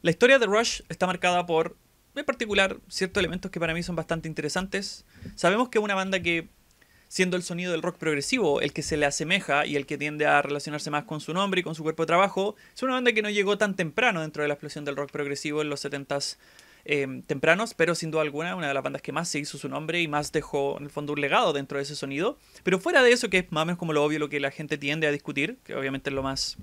La historia de Rush está marcada por, en particular, ciertos elementos que para mí son bastante interesantes. Sabemos que es una banda que, siendo el sonido del rock progresivo el que se le asemeja y el que tiende a relacionarse más con su nombre y con su cuerpo de trabajo, es una banda que no llegó tan temprano dentro de la explosión del rock progresivo en los 70s em, tempranos, pero sin duda alguna una de las bandas que más se hizo su nombre y más dejó en el fondo un legado dentro de ese sonido. Pero fuera de eso, que es más o menos como lo obvio lo que la gente tiende a discutir, que obviamente es lo más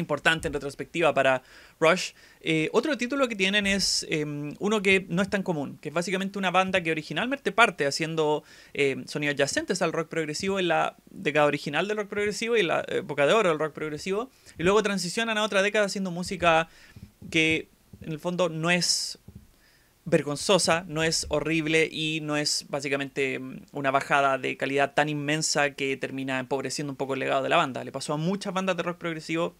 importante en retrospectiva para Rush. Eh, otro título que tienen es em, uno que no es tan común, que es básicamente una banda que originalmente parte haciendo eh, sonidos adyacentes al rock progresivo en la década original del rock progresivo y la época de oro del rock progresivo, y luego transicionan a otra década haciendo música que en el fondo no es vergonzosa, no es horrible y no es básicamente em, una bajada de calidad tan inmensa que termina empobreciendo un poco el legado de la banda. Le pasó a muchas bandas de rock progresivo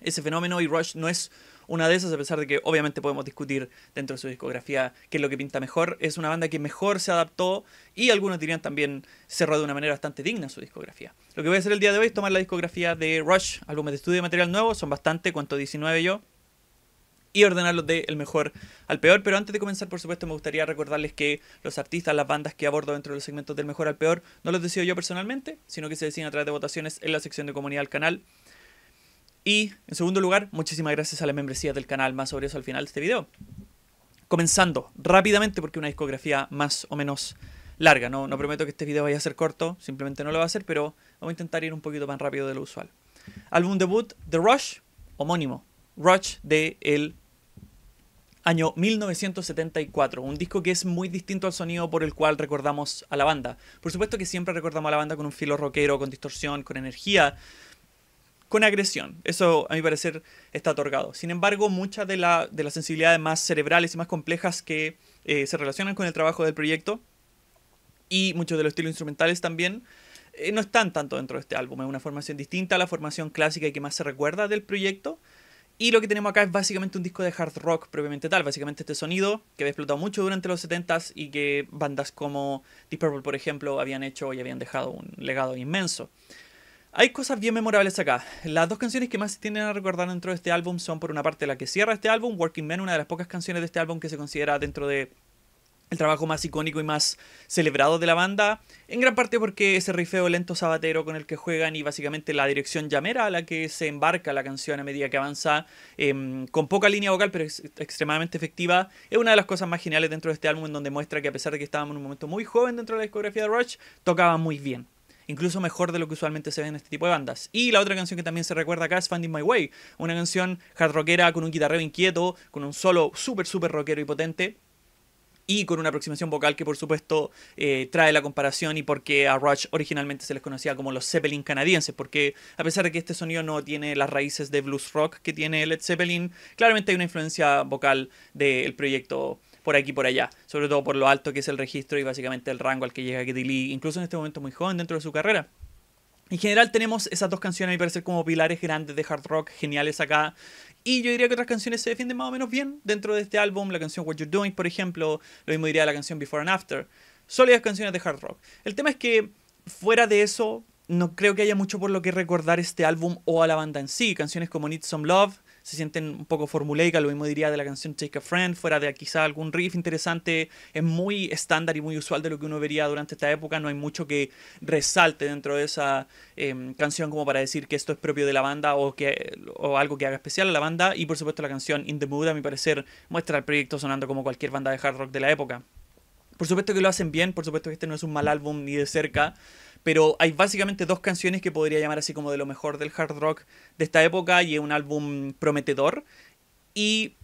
ese fenómeno y Rush no es una de esas, a pesar de que obviamente podemos discutir dentro de su discografía qué es lo que pinta mejor. Es una banda que mejor se adaptó y algunos dirían también cerró de una manera bastante digna su discografía. Lo que voy a hacer el día de hoy es tomar la discografía de Rush, álbumes de estudio y material nuevo, son bastante, cuanto 19 yo. Y ordenarlos de el mejor al peor. Pero antes de comenzar, por supuesto, me gustaría recordarles que los artistas, las bandas que abordo dentro de los segmentos del mejor al peor, no los decido yo personalmente, sino que se deciden a través de votaciones en la sección de comunidad del canal y, en segundo lugar, muchísimas gracias a las membresías del canal, más sobre eso al final de este video. Comenzando rápidamente, porque una discografía más o menos larga, no, no prometo que este video vaya a ser corto, simplemente no lo va a ser, pero vamos a intentar ir un poquito más rápido de lo usual. Álbum debut The Rush, homónimo, Rush de el año 1974, un disco que es muy distinto al sonido por el cual recordamos a la banda. Por supuesto que siempre recordamos a la banda con un filo rockero, con distorsión, con energía, con agresión. Eso, a mi parecer, está otorgado. Sin embargo, muchas de, las sensibilidades más cerebrales y más complejas que eh, se relacionan con el trabajo del proyecto y muchos de los estilos instrumentales también, eh, no están tanto dentro de este álbum. Es una formación distinta a la formación clásica y que más se recuerda del proyecto. Y lo que tenemos acá es básicamente un disco de hard rock previamente tal. Básicamente este sonido que había explotado mucho durante los 70s y que bandas como Deep Purple, por ejemplo, habían hecho y habían dejado un legado inmenso. Hay cosas bien memorables acá. Las dos canciones que más se tienden a recordar dentro de este álbum son, por una parte, la que cierra este álbum, Working Man, una de las pocas canciones de este álbum que se considera dentro de el trabajo más icónico y más celebrado de la banda, en gran parte porque ese rifeo lento sabatero con el que juegan y básicamente la dirección llamera a la que se embarca la canción a medida que avanza, em, con poca línea vocal pero extremadamente efectiva, es una de las cosas más geniales dentro de este álbum en donde muestra que a pesar de que estábamos en un momento muy joven dentro de la discografía de Rush, tocaba muy bien incluso mejor de lo que usualmente se ve en este tipo de bandas. Y la otra canción que también se recuerda acá es Finding My Way, una canción hard rockera con un guitarreo inquieto, con un solo súper, súper rockero y potente. Y con una aproximación vocal que por supuesto eh, trae la comparación y porque a Rush originalmente se les conocía como los Zeppelin canadienses, porque a pesar de que este sonido no tiene las raíces de blues rock que tiene Led Zeppelin, claramente hay una influencia vocal del proyecto por aquí y por allá, sobre todo por lo alto que es el registro y básicamente el rango al que llega Kitty Lee, incluso en este momento muy joven dentro de su carrera. En general tenemos esas dos canciones, a mi parecer, como pilares grandes de hard rock, geniales acá. Y yo diría que otras canciones se defienden más o menos bien dentro de este álbum. La canción What You're Doing, por ejemplo, lo mismo diría la canción Before and After. Sólidas canciones de hard rock. El tema es que, fuera de eso, no creo que haya mucho por lo que recordar este álbum o a la banda en sí. Canciones como Need Some Love, se sienten un poco formulaica, lo mismo diría de la canción Take a Friend, fuera de quizá algún riff interesante, es muy estándar y muy usual de lo que uno vería durante esta época, no hay mucho que resalte dentro de esa em, canción como para decir que esto es propio de la banda o, que, algo que haga especial a la banda, y por supuesto la canción In the Mood a mi parecer muestra el proyecto sonando como cualquier banda de hard rock de la época. Por supuesto que lo hacen bien, por supuesto que este no es un mal álbum ni de cerca, pero hay básicamente dos canciones que podría llamar así como de lo mejor del hard rock de esta época y es un álbum prometedor. Y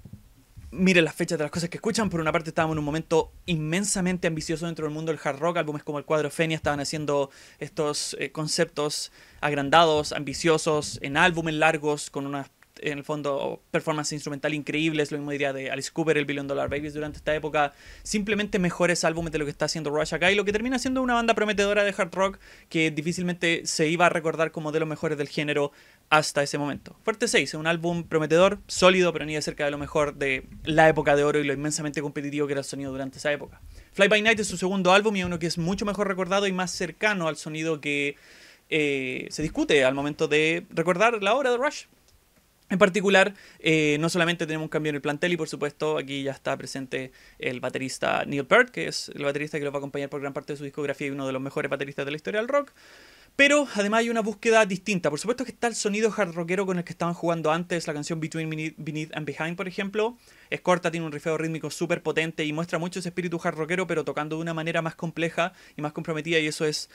miren las fechas de las cosas que escuchan. Por una parte, estábamos en un momento inmensamente ambicioso dentro del mundo del hard rock. Álbumes como el cuadro Fenia estaban haciendo estos eh, conceptos agrandados, ambiciosos, en álbumes largos, con unas en el fondo performance instrumental increíbles, lo mismo diría de Alice Cooper, el Billion Dollar Babies durante esta época, simplemente mejores álbumes de lo que está haciendo Rush acá y lo que termina siendo una banda prometedora de hard rock que difícilmente se iba a recordar como de los mejores del género hasta ese momento. Fuerte 6, un álbum prometedor, sólido, pero ni de cerca de lo mejor de la época de oro y lo inmensamente competitivo que era el sonido durante esa época. Fly By Night es su segundo álbum y uno que es mucho mejor recordado y más cercano al sonido que eh, se discute al momento de recordar la obra de Rush. En particular, eh, no solamente tenemos un cambio en el plantel y por supuesto aquí ya está presente el baterista Neil Peart, que es el baterista que lo va a acompañar por gran parte de su discografía y uno de los mejores bateristas de la historia del rock. Pero además hay una búsqueda distinta. Por supuesto que está el sonido hard rockero con el que estaban jugando antes, la canción Between Beneath and Behind, por ejemplo. Es corta, tiene un rifeo rítmico súper potente y muestra mucho ese espíritu hard rockero, pero tocando de una manera más compleja y más comprometida. Y eso es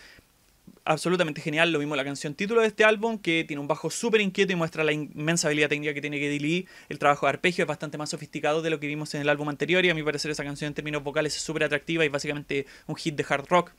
absolutamente genial. Lo mismo la canción título de este álbum, que tiene un bajo súper inquieto y muestra la inmensa habilidad técnica que tiene Geddy El trabajo de arpegio es bastante más sofisticado de lo que vimos en el álbum anterior y a mi parecer esa canción en términos vocales es súper atractiva y básicamente un hit de hard rock.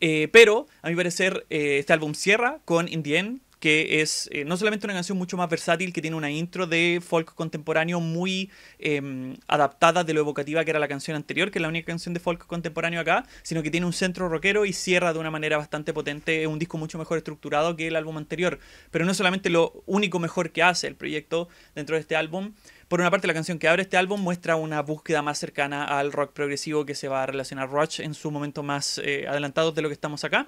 Eh, pero, a mi parecer, eh, este álbum cierra con In The que es eh, no solamente una canción mucho más versátil, que tiene una intro de folk contemporáneo muy em, adaptada de lo evocativa que era la canción anterior, que es la única canción de folk contemporáneo acá, sino que tiene un centro rockero y cierra de una manera bastante potente, un disco mucho mejor estructurado que el álbum anterior. Pero no solamente lo único mejor que hace el proyecto dentro de este álbum, por una parte, la canción que abre este álbum muestra una búsqueda más cercana al rock progresivo que se va a relacionar Rush en su momento más eh, adelantados adelantado de lo que estamos acá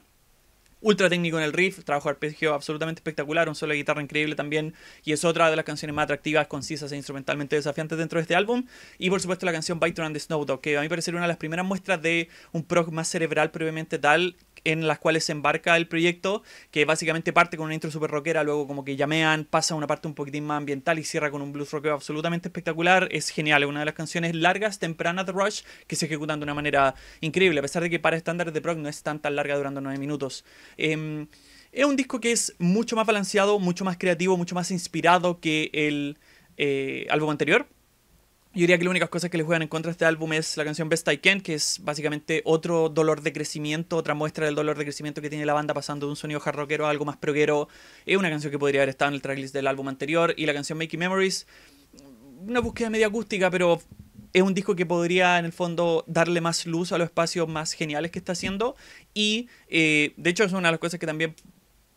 ultra técnico en el riff, trabajo de arpegio absolutamente espectacular, un solo de guitarra increíble también, y es otra de las canciones más atractivas, concisas e instrumentalmente desafiantes dentro de este álbum, y por supuesto la canción Bite and the Snow que a mí parece una de las primeras muestras de un prog más cerebral previamente tal, en las cuales se embarca el proyecto, que básicamente parte con una intro super rockera, luego como que llamean, pasa una parte un poquitín más ambiental y cierra con un blues rock absolutamente espectacular. Es genial, es una de las canciones largas, tempranas de Rush, que se ejecutan de una manera increíble, a pesar de que para estándar de prog no es tan tan larga durando 9 minutos. Em, es un disco que es mucho más balanceado, mucho más creativo, mucho más inspirado que el eh, álbum anterior yo diría que las únicas cosas que le juegan en contra a este álbum es la canción Best I Can, que es básicamente otro dolor de crecimiento, otra muestra del dolor de crecimiento que tiene la banda pasando de un sonido hard rockero a algo más proguero. Es una canción que podría haber estado en el tracklist del álbum anterior. Y la canción Making Memories, una búsqueda media acústica, pero es un disco que podría en el fondo darle más luz a los espacios más geniales que está haciendo y eh, de hecho es una de las cosas que también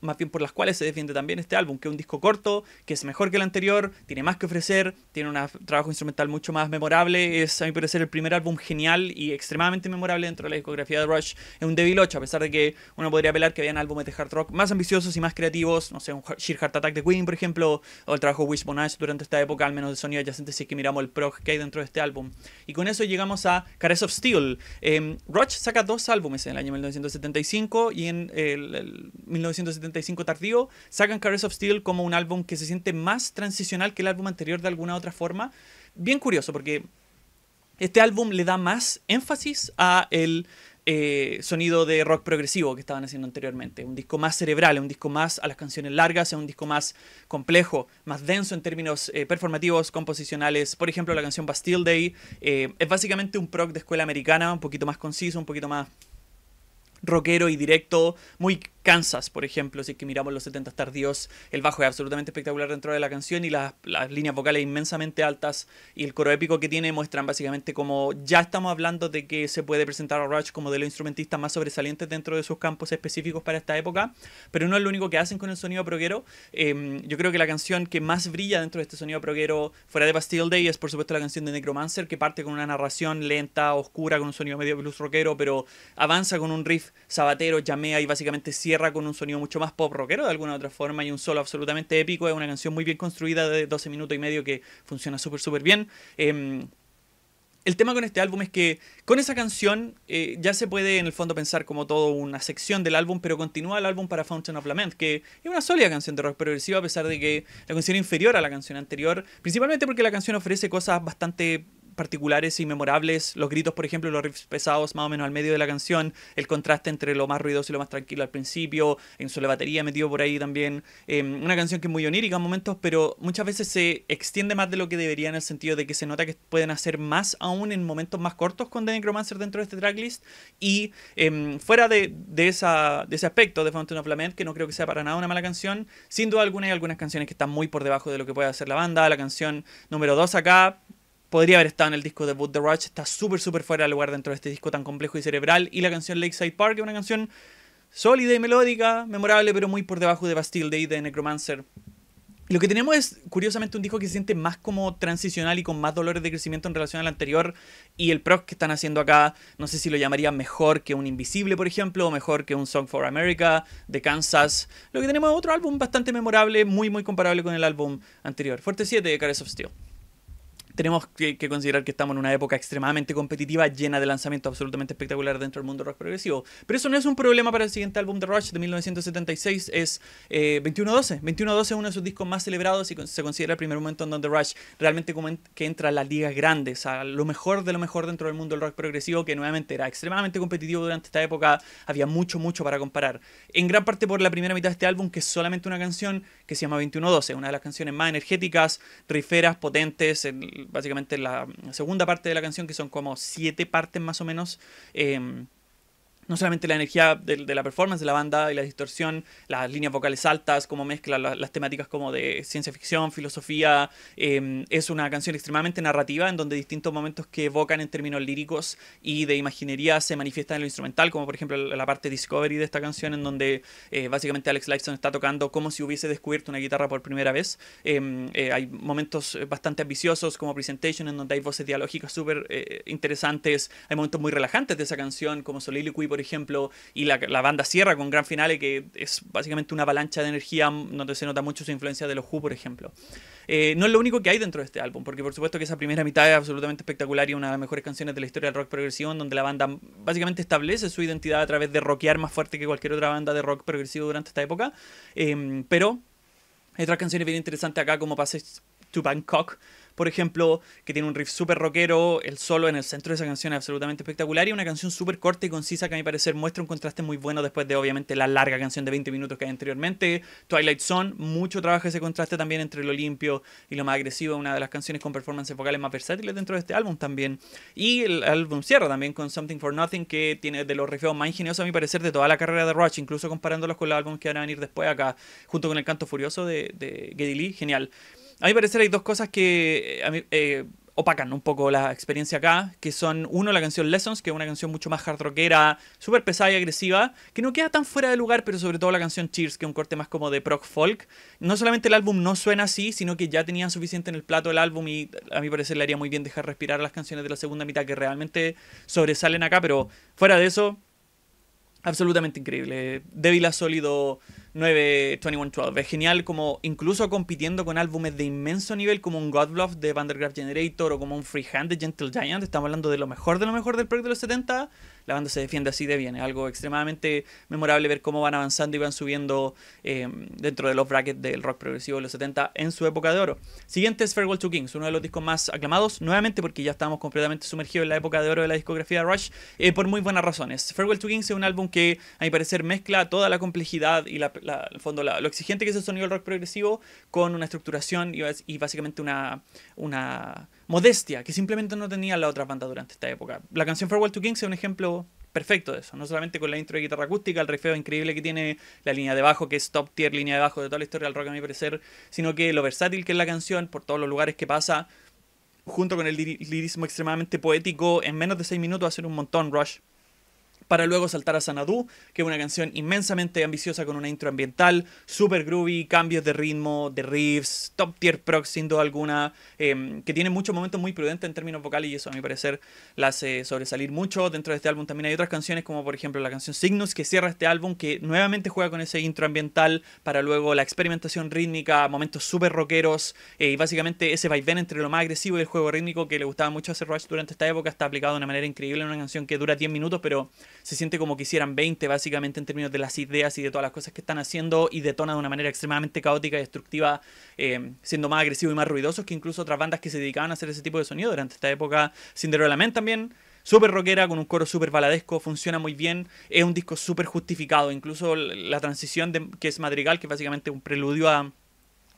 más bien por las cuales se defiende también este álbum, que es un disco corto, que es mejor que el anterior, tiene más que ofrecer, tiene un trabajo instrumental mucho más memorable, es a mi parecer el primer álbum genial y extremadamente memorable dentro de la discografía de Rush, es un débil 8, a pesar de que uno podría apelar que habían álbumes de hard rock más ambiciosos y más creativos, no sé, un Sheer Heart Attack de Queen, por ejemplo, o el trabajo Wishbone Ash durante esta época, al menos de sonido adyacente, si es que miramos el prog que hay dentro de este álbum. Y con eso llegamos a Caress of Steel. Em, Rush saca dos álbumes en el año 1975 y en el, el 1975 tardío, sacan Caress of Steel como un álbum que se siente más transicional que el álbum anterior de alguna otra forma. Bien curioso, porque este álbum le da más énfasis a el eh, sonido de rock progresivo que estaban haciendo anteriormente. Un disco más cerebral, un disco más a las canciones largas, un disco más complejo, más denso en términos eh, performativos, composicionales. Por ejemplo, la canción Bastille Day eh, es básicamente un prog de escuela americana, un poquito más conciso, un poquito más rockero y directo, muy Kansas, por ejemplo, si es que miramos los 70 tardíos, el bajo es absolutamente espectacular dentro de la canción y las, líneas vocales inmensamente altas y el coro épico que tiene muestran básicamente como ya estamos hablando de que se puede presentar a Rush como de los instrumentistas más sobresalientes dentro de sus campos específicos para esta época, pero no es lo único que hacen con el sonido proguero. Em, yo creo que la canción que más brilla dentro de este sonido proguero fuera de Bastille Day es por supuesto la canción de Necromancer, que parte con una narración lenta, oscura, con un sonido medio blues rockero, pero avanza con un riff Sabatero, llamea y básicamente cierra con un sonido mucho más pop rockero de alguna u otra forma y un solo absolutamente épico. Es una canción muy bien construida de 12 minutos y medio que funciona súper, súper bien. Em, el tema con este álbum es que con esa canción eh, ya se puede en el fondo pensar como todo una sección del álbum, pero continúa el álbum para Fountain of Lament, que es una sólida canción de rock progresivo a pesar de que la considero inferior a la canción anterior, principalmente porque la canción ofrece cosas bastante particulares y memorables, los gritos, por ejemplo, los riffs pesados más o menos al medio de la canción, el contraste entre lo más ruidoso y lo más tranquilo al principio, en su batería metido por ahí también, em, una canción que es muy onírica en momentos, pero muchas veces se extiende más de lo que debería en el sentido de que se nota que pueden hacer más aún en momentos más cortos con The Necromancer dentro de este tracklist y em, fuera de, de, esa, de ese aspecto de Fountain of Lament, que no creo que sea para nada una mala canción, sin duda alguna hay algunas canciones que están muy por debajo de lo que puede hacer la banda, la canción número 2 acá podría haber estado en el disco de Boot The Rush, está súper, súper fuera de lugar dentro de este disco tan complejo y cerebral. Y la canción Lakeside Park es una canción sólida y melódica, memorable, pero muy por debajo de Bastille Day de Necromancer. Lo que tenemos es, curiosamente, un disco que se siente más como transicional y con más dolores de crecimiento en relación al anterior. Y el proc que están haciendo acá, no sé si lo llamaría mejor que un Invisible, por ejemplo, o mejor que un Song for America de Kansas. Lo que tenemos es otro álbum bastante memorable, muy, muy comparable con el álbum anterior. Fuerte 7 de Cares of Steel tenemos que, considerar que estamos en una época extremadamente competitiva, llena de lanzamientos absolutamente espectaculares dentro del mundo rock progresivo. Pero eso no es un problema para el siguiente álbum de Rush de 1976, es 21-12, eh, 21-12 es uno de sus discos más celebrados y se considera el primer momento en donde Rush realmente que entra a las ligas grandes, a lo mejor de lo mejor dentro del mundo del rock progresivo, que nuevamente era extremadamente competitivo durante esta época, había mucho, mucho para comparar. En gran parte por la primera mitad de este álbum, que es solamente una canción que se llama 21-12, una de las canciones más energéticas, riferas, potentes, en básicamente la segunda parte de la canción, que son como siete partes más o menos. Em, no solamente la energía de, la performance de la banda y la distorsión, las líneas vocales altas, como mezcla las temáticas como de ciencia ficción, filosofía. Em, es una canción extremadamente narrativa en donde distintos momentos que evocan en términos líricos y de imaginería se manifiestan en lo instrumental, como por ejemplo la parte Discovery de esta canción, en donde eh, básicamente Alex Lifeson está tocando como si hubiese descubierto una guitarra por primera vez. Em, eh, hay momentos eh, bastante ambiciosos como Presentation, en donde hay voces dialógicas súper interesantes. Hay momentos muy relajantes de esa canción, como Soliloquy, por ejemplo, y la, banda cierra con Gran Finale, que es básicamente una avalancha de energía donde se nota mucho su influencia de los Who, por ejemplo. Eh, no es lo único que hay dentro de este álbum, porque por supuesto que esa primera mitad es absolutamente espectacular y una de las mejores canciones de la historia del rock progresivo, donde la banda básicamente establece su identidad a través de rockear más fuerte que cualquier otra banda de rock progresivo durante esta época. Eh, pero hay otras canciones bien interesantes acá, como Pases to Bangkok, por ejemplo, que tiene un riff súper rockero, el solo en el centro de esa canción es absolutamente espectacular y una canción súper corta y concisa que a mi parecer muestra un contraste muy bueno después de obviamente la larga canción de 20 minutos que hay anteriormente. Twilight Zone, mucho trabajo ese contraste también entre lo limpio y lo más agresivo, una de las canciones con performances vocales más versátiles dentro de este álbum también. Y el álbum cierra también con Something for Nothing que tiene de los riffs más ingeniosos a mi parecer de toda la carrera de Rush, incluso comparándolos con los álbumes que van a venir después acá, junto con el canto furioso de, de Geddy Lee, genial. A mi parecer hay dos cosas que eh, eh, opacan un poco la experiencia acá, que son, uno, la canción Lessons, que es una canción mucho más hard rockera, súper pesada y agresiva, que no queda tan fuera de lugar, pero sobre todo la canción Cheers, que es un corte más como de prog folk. No solamente el álbum no suena así, sino que ya tenían suficiente en el plato el álbum y a mí parecer le haría muy bien dejar respirar las canciones de la segunda mitad que realmente sobresalen acá, pero fuera de eso, absolutamente increíble. a Sólido 9 Es genial como incluso compitiendo con álbumes de inmenso nivel como un Godbluff de Vandergraaf Generator o como un Freehand de Gentle Giant. Estamos hablando de lo mejor de lo mejor del proyecto de los 70 la banda se defiende así de bien. Es algo extremadamente memorable ver cómo van avanzando y van subiendo eh, dentro de los brackets del rock progresivo de los 70 en su época de oro. Siguiente es Farewell to Kings, uno de los discos más aclamados, nuevamente porque ya estamos completamente sumergidos en la época de oro de la discografía de Rush, eh, por muy buenas razones. Farewell to Kings es un álbum que, a mi parecer, mezcla toda la complejidad y, la, fondo, lo exigente que es el sonido del rock progresivo con una estructuración y, y básicamente una, una modestia que simplemente no tenían la otra banda durante esta época. La canción Farewell to Kings es un ejemplo perfecto de eso, no solamente con la intro de guitarra acústica, el rifeo increíble que tiene, la línea de bajo que es top tier, línea de bajo de toda la historia del rock a mi parecer, sino que lo versátil que es la canción por todos los lugares que pasa, junto con el lirismo extremadamente poético, en menos de seis minutos hacer un montón Rush para luego saltar a Sanadú, que es una canción inmensamente ambiciosa con una intro ambiental, super groovy, cambios de ritmo, de riffs, top tier proc sin duda alguna, em, que tiene muchos momentos muy prudentes en términos vocales y eso a mi parecer la hace sobresalir mucho. Dentro de este álbum también hay otras canciones como por ejemplo la canción Signus que cierra este álbum, que nuevamente juega con ese intro ambiental para luego la experimentación rítmica, momentos super rockeros eh, y básicamente ese vaivén entre lo más agresivo y el juego rítmico que le gustaba mucho hacer Rush durante esta época está aplicado de una manera increíble en una canción que dura 10 minutos pero se siente como que hicieran 20 básicamente en términos de las ideas y de todas las cosas que están haciendo y detona de una manera extremadamente caótica y destructiva, eh, siendo más agresivo y más ruidoso que incluso otras bandas que se dedicaban a hacer ese tipo de sonido durante esta época. Cinderella Man también súper rockera, con un coro súper baladesco, funciona muy bien, es un disco súper justificado, incluso la transición de, que es madrigal, que es básicamente un preludio a,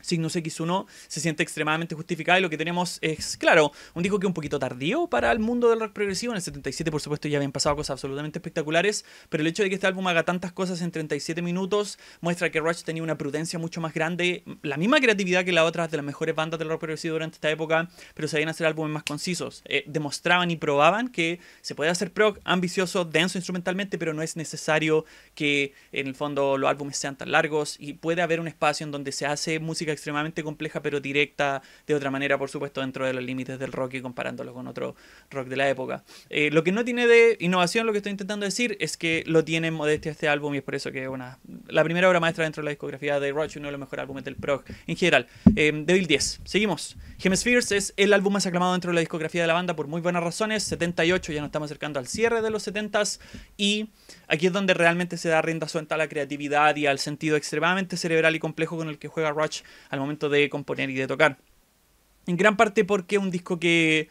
Signos X1 se siente extremadamente justificada y lo que tenemos es, claro, un disco que un poquito tardío para el mundo del rock progresivo. En el 77, por supuesto, ya habían pasado cosas absolutamente espectaculares, pero el hecho de que este álbum haga tantas cosas en 37 minutos muestra que Rush tenía una prudencia mucho más grande, la misma creatividad que las otras de las mejores bandas del rock progresivo durante esta época, pero sabían hacer álbumes más concisos. Eh, demostraban y probaban que se puede hacer prog ambicioso, denso instrumentalmente, pero no es necesario que en el fondo los álbumes sean tan largos y puede haber un espacio en donde se hace música extremadamente compleja pero directa de otra manera, por supuesto, dentro de los límites del rock y comparándolo con otro rock de la época. Eh, lo que no tiene de innovación, lo que estoy intentando decir, es que lo tiene en modestia este álbum y es por eso que es una, la primera obra maestra dentro de la discografía de Roach, uno de los mejores álbumes del prog en general. Eh, Devil 10, seguimos. Hemispheres es el álbum más aclamado dentro de la discografía de la banda por muy buenas razones, 78, ya nos estamos acercando al cierre de los 70s y aquí es donde realmente se da rienda suelta a la creatividad y al sentido extremadamente cerebral y complejo con el que juega Rush al momento de componer y de tocar. En gran parte porque es un disco que,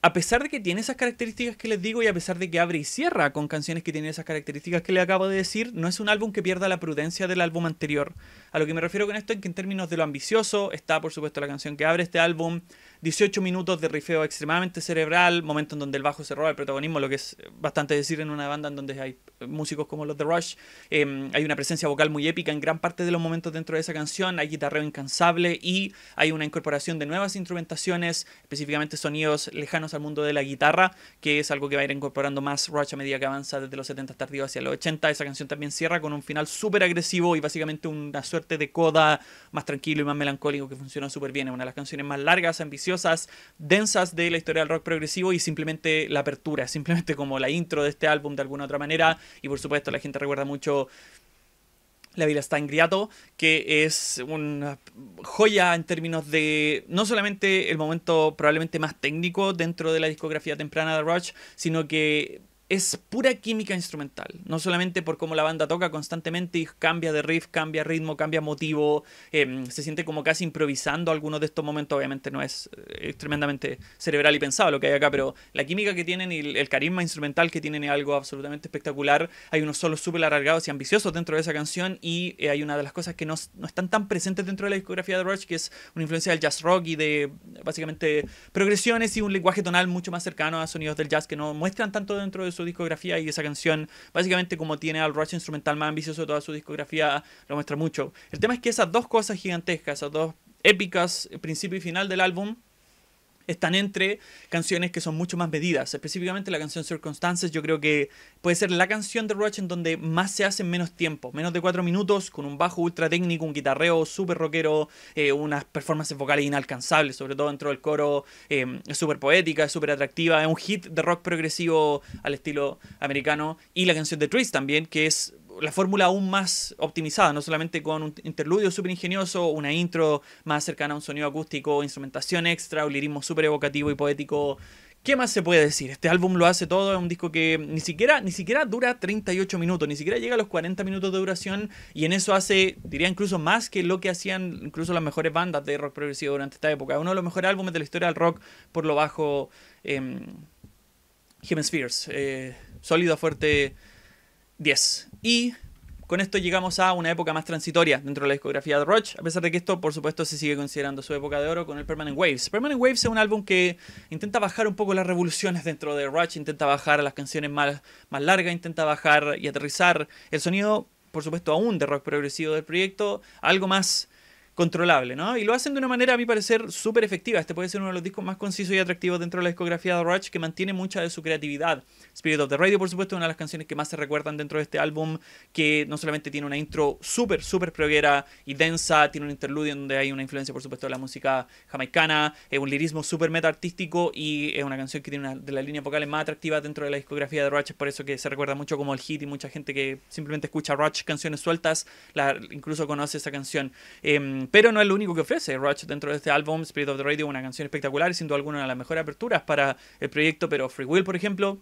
a pesar de que tiene esas características que les digo y a pesar de que abre y cierra con canciones que tienen esas características que le acabo de decir, no es un álbum que pierda la prudencia del álbum anterior. A lo que me refiero con esto es que en términos de lo ambicioso está, por supuesto, la canción que abre este álbum, 18 minutos de rifeo extremadamente cerebral, momento en donde el bajo se roba el protagonismo, lo que es bastante decir en una banda en donde hay músicos como los de Rush. Em, hay una presencia vocal muy épica en gran parte de los momentos dentro de esa canción, hay guitarreo incansable y hay una incorporación de nuevas instrumentaciones, específicamente sonidos lejanos al mundo de la guitarra, que es algo que va a ir incorporando más Rush a medida que avanza desde los 70 tardíos hacia los 80. Esa canción también cierra con un final súper agresivo y básicamente una suerte de coda más tranquilo y más melancólico que funciona súper bien. Es una de las canciones más largas, ambiciosas densas de la historia del rock progresivo y simplemente la apertura, simplemente como la intro de este álbum de alguna otra manera. Y por supuesto, la gente recuerda mucho la vida está en Griato, que es una joya en términos de no solamente el momento probablemente más técnico dentro de la discografía temprana de Rush, sino que es pura química instrumental, no solamente por cómo la banda toca constantemente y cambia de riff, cambia ritmo, cambia motivo, em, se siente como casi improvisando algunos de estos momentos, obviamente no es, eh, tremendamente cerebral y pensado lo que hay acá, pero la química que tienen y el carisma instrumental que tienen es algo absolutamente espectacular, hay unos solos súper alargados y ambiciosos dentro de esa canción y eh, hay una de las cosas que no, no, están tan presentes dentro de la discografía de Rush, que es una influencia del jazz rock y de básicamente progresiones y un lenguaje tonal mucho más cercano a sonidos del jazz que no muestran tanto dentro de su discografía y esa canción, básicamente como tiene al Rush instrumental más ambicioso de toda su discografía, lo muestra mucho. El tema es que esas dos cosas gigantescas, esas dos épicas, eh, principio y final del álbum, están entre canciones que son mucho más medidas. Específicamente la canción Circumstances, yo creo que puede ser la canción de Roach en donde más se hace en menos tiempo. Menos de cuatro minutos, con un bajo ultra técnico, un guitarreo súper rockero, eh, unas performances vocales inalcanzables, sobre todo dentro del coro. Eh, es súper poética, es súper atractiva. Es un hit de rock progresivo al estilo americano. Y la canción de Twist también, que es la fórmula aún más optimizada, no solamente con un interludio súper ingenioso, una intro más cercana a un sonido acústico, instrumentación extra, un lirismo súper evocativo y poético. ¿Qué más se puede decir? Este álbum lo hace todo, es un disco que ni siquiera, ni siquiera dura 38 minutos, ni siquiera llega a los 40 minutos de duración y en eso hace, diría incluso más que lo que hacían incluso las mejores bandas de rock progresivo durante esta época. Uno de los mejores álbumes de la historia del rock, por lo bajo, Human em, Hemispheres. Eh, sólido, fuerte, 10. Y con esto llegamos a una época más transitoria dentro de la discografía de Roach, a pesar de que esto, por supuesto, se sigue considerando su época de oro con el Permanent Waves. Permanent Waves es un álbum que intenta bajar un poco las revoluciones dentro de Roach, intenta bajar las canciones más, más largas, intenta bajar y aterrizar el sonido, por supuesto, aún de rock progresivo del proyecto, algo más controlable, ¿no? Y lo hacen de una manera, a mi parecer, súper efectiva. Este puede ser uno de los discos más concisos y atractivos dentro de la discografía de Rush, que mantiene mucha de su creatividad. Spirit of the Radio, por supuesto, es una de las canciones que más se recuerdan dentro de este álbum, que no solamente tiene una intro súper, súper proguera y densa, tiene un interludio donde hay una influencia, por supuesto, de la música jamaicana, es un lirismo súper meta artístico y es una canción que tiene una de las líneas vocales más atractivas dentro de la discografía de Rush, es por eso que se recuerda mucho como el hit y mucha gente que simplemente escucha Rush canciones sueltas, la, incluso conoce esa canción. Eh, Mm, pero no es lo único que ofrece Rush dentro de este álbum. Spirit of the Radio, una canción espectacular siendo sin duda alguna de las mejores aperturas para el proyecto, pero Free Will, por ejemplo,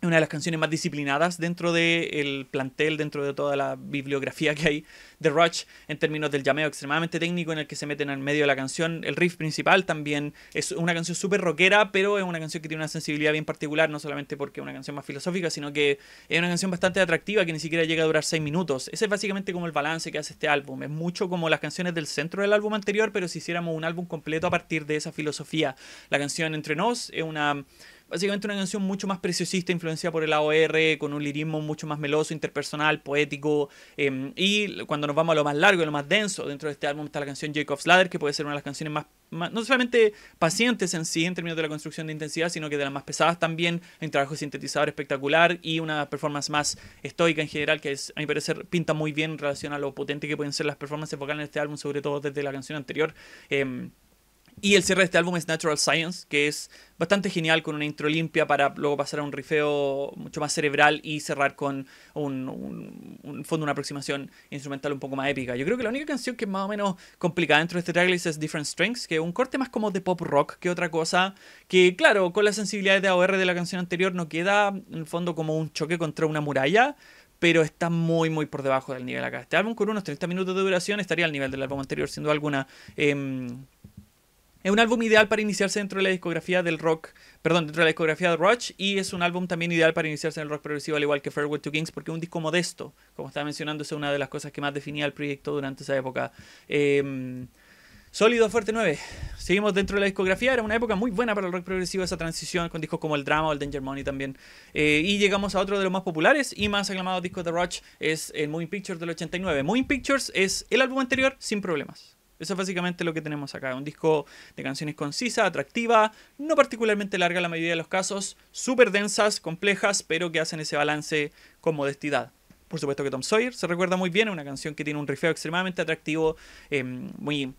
es una de las canciones más disciplinadas dentro del plantel, dentro de toda la bibliografía que hay de Rush en términos del llameo extremadamente técnico en el que se meten al medio de la canción. El riff principal también es una canción súper rockera, pero es una canción que tiene una sensibilidad bien particular, no solamente porque es una canción más filosófica, sino que es una canción bastante atractiva que ni siquiera llega a durar seis minutos. Ese es básicamente como el balance que hace este álbum. Es mucho como las canciones del centro del álbum anterior, pero si hiciéramos un álbum completo a partir de esa filosofía. La canción Entre Nos es una Básicamente una canción mucho más preciosista, influenciada por el AOR, con un lirismo mucho más meloso, interpersonal, poético. Em, y cuando nos vamos a lo más largo y lo más denso, dentro de este álbum está la canción Jacob's Ladder, que puede ser una de las canciones más, no solamente pacientes en sí, en términos de la construcción de intensidad, sino que de las más pesadas también, un trabajo sintetizador espectacular y una performance más estoica en general, que a mi parecer pinta muy bien en relación a lo potente que pueden ser las performances vocales en este álbum, sobre todo desde la canción anterior. Em, y el cierre de este álbum es Natural Science, que es bastante genial con una intro limpia para luego pasar a un rifeo mucho más cerebral y cerrar con un, fondo, una aproximación instrumental un poco más épica. Yo creo que la única canción que es más o menos complicada dentro de este tracklist es Different Strings, que es un corte más como de pop rock que otra cosa, que claro, con las sensibilidades de AOR de la canción anterior no queda en el fondo como un choque contra una muralla, pero está muy, muy por debajo del nivel acá. Este álbum con unos 30 minutos de duración estaría al nivel del álbum anterior, siendo alguna. Em, es un álbum ideal para iniciarse dentro de la discografía del rock, perdón, dentro de la discografía de Rush y es un álbum también ideal para iniciarse en el rock progresivo al igual que Fairway to Kings porque es un disco modesto, como estaba mencionando, es una de las cosas que más definía el proyecto durante esa época. Em, Sólido Fuerte 9. Seguimos dentro de la discografía. Era una época muy buena para el rock progresivo, esa transición con discos como El Drama o El Danger Money también. Eh, y llegamos a otro de los más populares y más aclamados discos de rock, es el Moving Pictures del 89. Moving Pictures es el álbum anterior sin problemas. Eso es básicamente lo que tenemos acá. Un disco de canciones concisa, atractiva, no particularmente larga en la mayoría de los casos, súper densas, complejas, pero que hacen ese balance con modestidad. Por supuesto que Tom Sawyer se recuerda muy bien, una canción que tiene un rifeo extremadamente atractivo, eh, muy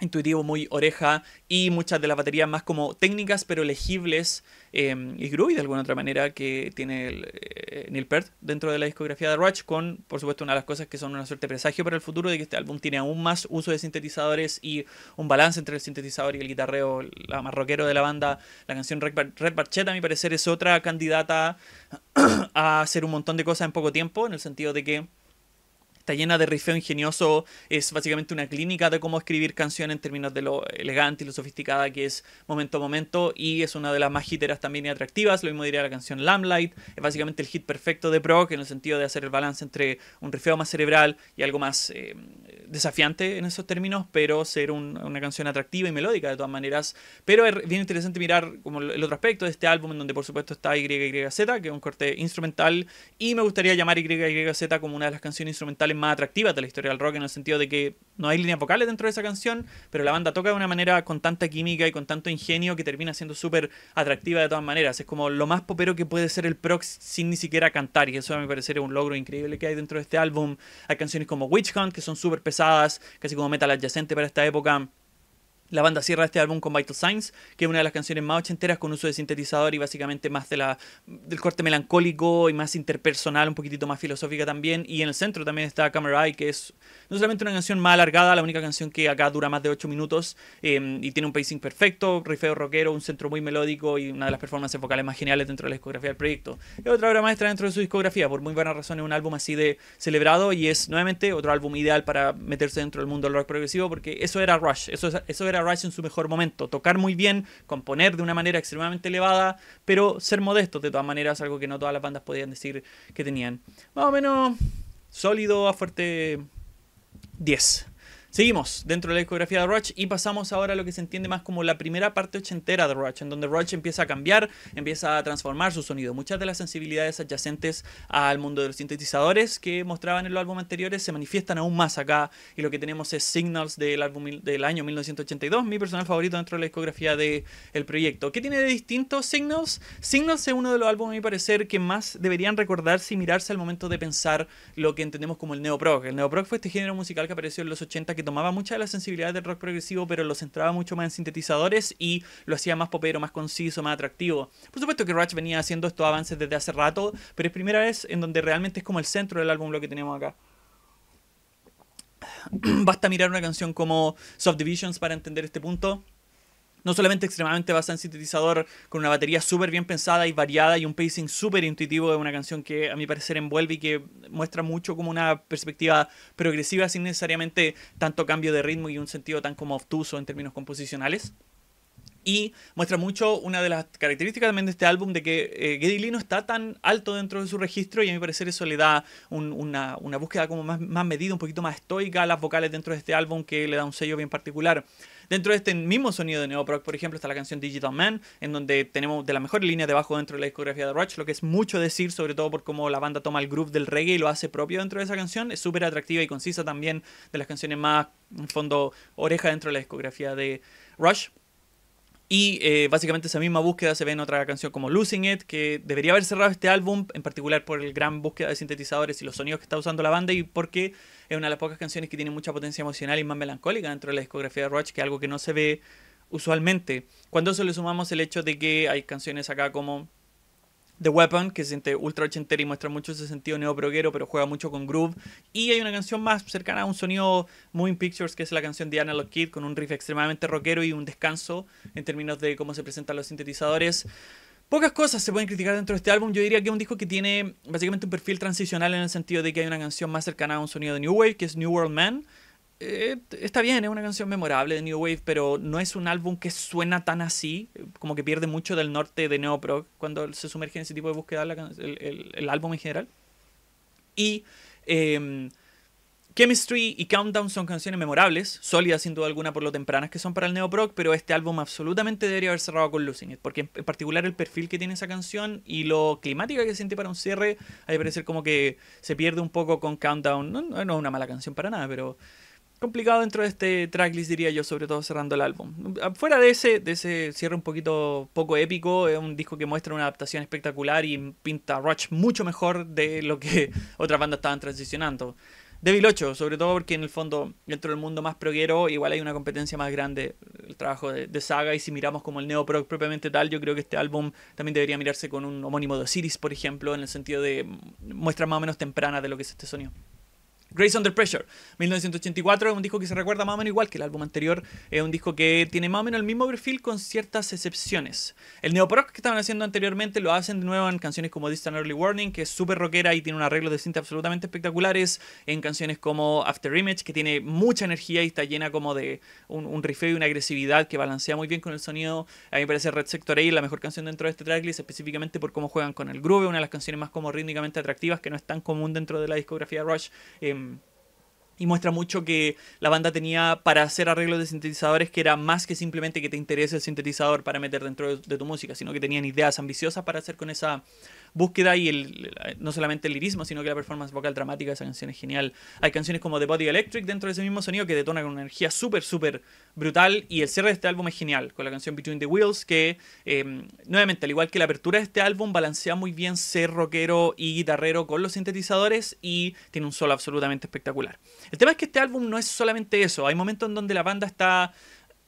intuitivo, muy oreja y muchas de las baterías más como técnicas pero elegibles em, y groovy de alguna otra manera que tiene el, eh, Neil Peart dentro de la discografía de Rush con por supuesto una de las cosas que son una suerte presagio para el futuro de que este álbum tiene aún más uso de sintetizadores y un balance entre el sintetizador y el guitarreo la más rockero de la banda la canción Red, a mi parecer es otra candidata a hacer un montón de cosas en poco tiempo en el sentido de que está llena de rifeo ingenioso, es básicamente una clínica de cómo escribir canciones en términos de lo elegante y lo sofisticada que es momento a momento, y es una de las más hiteras también y atractivas, lo mismo diría la canción Lamplight, es básicamente el hit perfecto de Prog en el sentido de hacer el balance entre un rifeo más cerebral y algo más eh, desafiante en esos términos, pero ser una canción atractiva y melódica de todas maneras, pero es bien interesante mirar como el otro aspecto de este álbum, en donde por supuesto está YYZ, que es un corte instrumental, y me gustaría llamar YYZ como una de las canciones instrumentales más atractiva de la historia del rock, en el sentido de que no hay líneas vocales dentro de esa canción, pero la banda toca de una manera con tanta química y con tanto ingenio que termina siendo súper atractiva de todas maneras. Es como lo más popero que puede ser el prox sin ni siquiera cantar, y eso a mi parecer es un logro increíble que hay dentro de este álbum. Hay canciones como Witch Hunt, que son súper pesadas, casi como metal adyacente para esta época. La banda cierra este álbum con Vital Signs, que es una de las canciones más ochenteras con uso de sintetizador y básicamente más de la, del corte melancólico y más interpersonal, un poquitito más filosófica también. Y en el centro también está Camera Eye, que es no solamente una canción más alargada, la única canción que acá dura más de 8 minutos em, y tiene un pacing perfecto, rifeo rockero, un centro muy melódico y una de las performances vocales más geniales dentro de la discografía del proyecto. Es otra obra maestra dentro de su discografía, por muy buenas razones es un álbum así de celebrado y es nuevamente otro álbum ideal para meterse dentro del mundo del rock progresivo porque eso era Rush, eso, eso era en su mejor momento. Tocar muy bien, componer de una manera extremadamente elevada, pero ser modesto de todas maneras, algo que no todas las bandas podían decir que tenían. Más o menos sólido a fuerte 10. Seguimos dentro de la discografía de Rush y pasamos ahora a lo que se entiende más como la primera parte ochentera de Rush, en donde Rush empieza a cambiar, empieza a transformar su sonido. Muchas de las sensibilidades adyacentes al mundo de los sintetizadores que mostraban en los álbumes anteriores se manifiestan aún más acá y lo que tenemos es Signals del álbum del año 1982, mi personal favorito dentro de la discografía del el proyecto. ¿Qué tiene de distinto Signals? Signals es uno de los álbumes, a mi parecer, que más deberían recordarse y mirarse al momento de pensar lo que entendemos como el neoprog. El neoprog fue este género musical que apareció en los 80 que tomaba mucha de la sensibilidad del rock progresivo, pero lo centraba mucho más en sintetizadores y lo hacía más popero, más conciso, más atractivo. Por supuesto que Ratch venía haciendo estos avances desde hace rato, pero es primera vez en donde realmente es como el centro del álbum lo que tenemos acá. Basta mirar una canción como Subdivisions para entender este punto no solamente extremadamente basada en sintetizador, con una batería súper bien pensada y variada y un pacing súper intuitivo de una canción que a mi parecer envuelve y que muestra mucho como una perspectiva progresiva sin necesariamente tanto cambio de ritmo y un sentido tan como obtuso en términos composicionales. Y muestra mucho una de las características también de este álbum de que eh, Geddy Lee no está tan alto dentro de su registro y a mi parecer eso le da una, búsqueda como más, más medida, un poquito más estoica a las vocales dentro de este álbum que le da un sello bien particular. Dentro de este mismo sonido de neoproc, por ejemplo, está la canción Digital Man, en donde tenemos de la mejor línea de bajo dentro de la discografía de Rush, lo que es mucho decir, sobre todo por cómo la banda toma el groove del reggae y lo hace propio dentro de esa canción. Es súper atractiva y concisa también, de las canciones más, en fondo, oreja dentro de la discografía de Rush. Y eh, básicamente esa misma búsqueda se ve en otra canción como Losing It, que debería haber cerrado este álbum, en particular por el gran búsqueda de sintetizadores y los sonidos que está usando la banda y porque es una de las pocas canciones que tiene mucha potencia emocional y más melancólica dentro de la discografía de Roach, que es algo que no se ve usualmente. Cuando eso le sumamos el hecho de que hay canciones acá como The Weapon, que se siente ultra ochentero y muestra mucho ese sentido neoproguero, pero juega mucho con groove. Y hay una canción más cercana a un sonido Moving Pictures, que es la canción de Analog Kid, con un riff extremadamente rockero y un descanso en términos de cómo se presentan los sintetizadores. Pocas cosas se pueden criticar dentro de este álbum. Yo diría que es un disco que tiene básicamente un perfil transicional en el sentido de que hay una canción más cercana a un sonido de New Wave, que es New World Man. Eh, está bien, es una canción memorable de New Wave, pero no es un álbum que suena tan así, como que pierde mucho del norte de Neoproc cuando se sumerge en ese tipo de búsqueda el, álbum en general. Y em, Chemistry y Countdown son canciones memorables, sólidas sin duda alguna por lo tempranas que son para el neoproc, pero este álbum absolutamente debería haber cerrado con Losing It, porque en particular el perfil que tiene esa canción y lo climática que siente para un cierre, hay que parecer como que se pierde un poco con Countdown. No, no es una mala canción para nada, pero complicado dentro de este tracklist, diría yo, sobre todo cerrando el álbum. Fuera de ese, de ese cierre un poquito poco épico, es un disco que muestra una adaptación espectacular y pinta Rush mucho mejor de lo que otras bandas estaban transicionando. Devil 8, sobre todo porque en el fondo, dentro del mundo más proguero, igual hay una competencia más grande, el trabajo de, Saga, y si miramos como el neo propiamente tal, yo creo que este álbum también debería mirarse con un homónimo de Osiris, por ejemplo, en el sentido de muestra más o menos temprana de lo que es este sonido. Grace Under Pressure, 1984, es un disco que se recuerda más o menos igual que el álbum anterior. Es un disco que tiene más o menos el mismo perfil con ciertas excepciones. El neoproc que estaban haciendo anteriormente lo hacen de nuevo en canciones como Distant Early Warning, que es súper rockera y tiene un arreglo de cinta absolutamente espectaculares. En canciones como After Image, que tiene mucha energía y está llena como de un, un y una agresividad que balancea muy bien con el sonido. A mí me parece Red Sector A la mejor canción dentro de este tracklist, específicamente por cómo juegan con el groove, una de las canciones más como rítmicamente atractivas que no es tan común dentro de la discografía de Rush. Em, y muestra mucho que la banda tenía para hacer arreglos de sintetizadores que era más que simplemente que te interese el sintetizador para meter dentro de, tu música, sino que tenían ideas ambiciosas para hacer con esa búsqueda y el, no solamente el lirismo, sino que la performance vocal dramática de esa canción es genial. Hay canciones como The Body Electric dentro de ese mismo sonido que detona con una energía súper, súper brutal y el cierre de este álbum es genial, con la canción Between the Wheels que, em, nuevamente, al igual que la apertura de este álbum, balancea muy bien ser rockero y guitarrero con los sintetizadores y tiene un solo absolutamente espectacular. El tema es que este álbum no es solamente eso, hay momentos en donde la banda está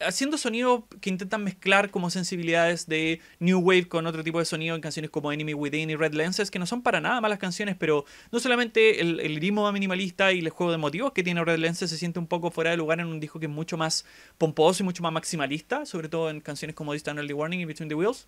haciendo sonido que intentan mezclar como sensibilidades de New Wave con otro tipo de sonido en canciones como Enemy Within y Red Lenses, que no son para nada malas canciones, pero no solamente el, ritmo más minimalista y el juego de motivos que tiene Red Lenses se siente un poco fuera de lugar en un disco que es mucho más pomposo y mucho más maximalista, sobre todo en canciones como Distant Early Warning y Between the Wheels.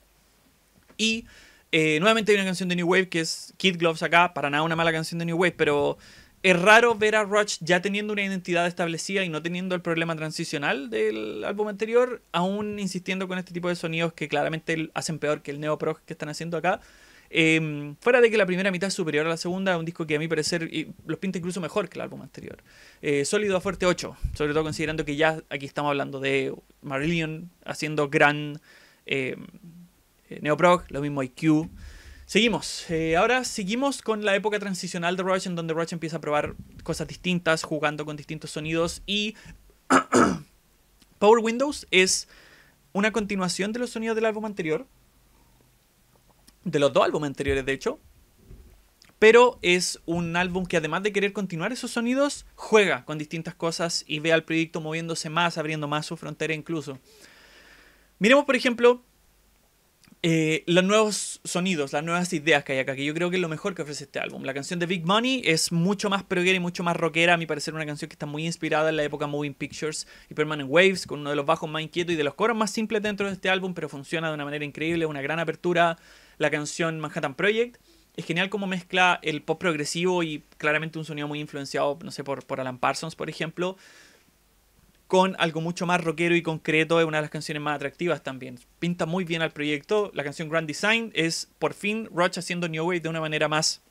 Y eh, nuevamente hay una canción de New Wave que es Kid Gloves acá, para nada una mala canción de New Wave, pero es raro ver a Rush ya teniendo una identidad establecida y no teniendo el problema transicional del álbum anterior, aún insistiendo con este tipo de sonidos que claramente hacen peor que el neo prog que están haciendo acá. Em, fuera de que la primera mitad es superior a la segunda, un disco que a mi parecer los pinta incluso mejor que el álbum anterior. Eh, sólido a fuerte 8, sobre todo considerando que ya aquí estamos hablando de Marillion haciendo gran em, eh, Neoprog, lo mismo IQ. Seguimos. Eh, ahora seguimos con la época transicional de Rush, en donde Rush empieza a probar cosas distintas, jugando con distintos sonidos. Y Power Windows es una continuación de los sonidos del álbum anterior. De los dos álbumes anteriores, de hecho. Pero es un álbum que además de querer continuar esos sonidos, juega con distintas cosas y ve al proyecto moviéndose más, abriendo más su frontera incluso. Miremos, por ejemplo, eh, los nuevos sonidos, las nuevas ideas que hay acá, que yo creo que es lo mejor que ofrece este álbum. La canción de Big Money es mucho más proguera y mucho más rockera, a mi parecer una canción que está muy inspirada en la época Moving Pictures y Permanent Waves, con uno de los bajos más inquietos y de los coros más simples dentro de este álbum, pero funciona de una manera increíble, una gran apertura, la canción Manhattan Project. Es genial como mezcla el pop progresivo y claramente un sonido muy influenciado, no sé, por, por Alan Parsons, por ejemplo, con algo mucho más rockero y concreto, es una de las canciones más atractivas también. Pinta muy bien al proyecto. La canción Grand Design es por fin Roach haciendo New Wave de una manera más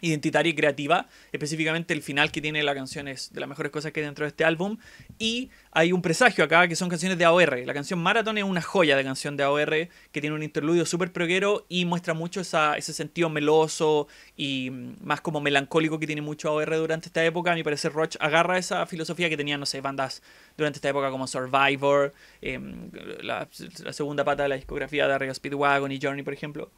identitaria y creativa. Específicamente el final que tiene la canción es de las mejores cosas que hay dentro de este álbum. Y hay un presagio acá que son canciones de AOR. La canción Marathon es una joya de canción de AOR que tiene un interludio súper proguero y muestra mucho esa, ese sentido meloso y mm, más como melancólico que tiene mucho AOR durante esta época. A mi parecer Roach agarra esa filosofía que tenían, no sé, bandas durante esta época como Survivor, em, la, segunda pata de la discografía de Arriba Speedwagon y Journey, por ejemplo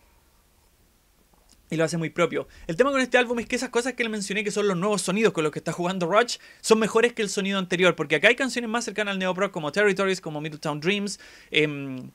y lo hace muy propio. El tema con este álbum es que esas cosas que le mencioné, que son los nuevos sonidos con los que está jugando Rush son mejores que el sonido anterior, porque acá hay canciones más cercanas al neoprog como Territories, como Middletown Dreams, em,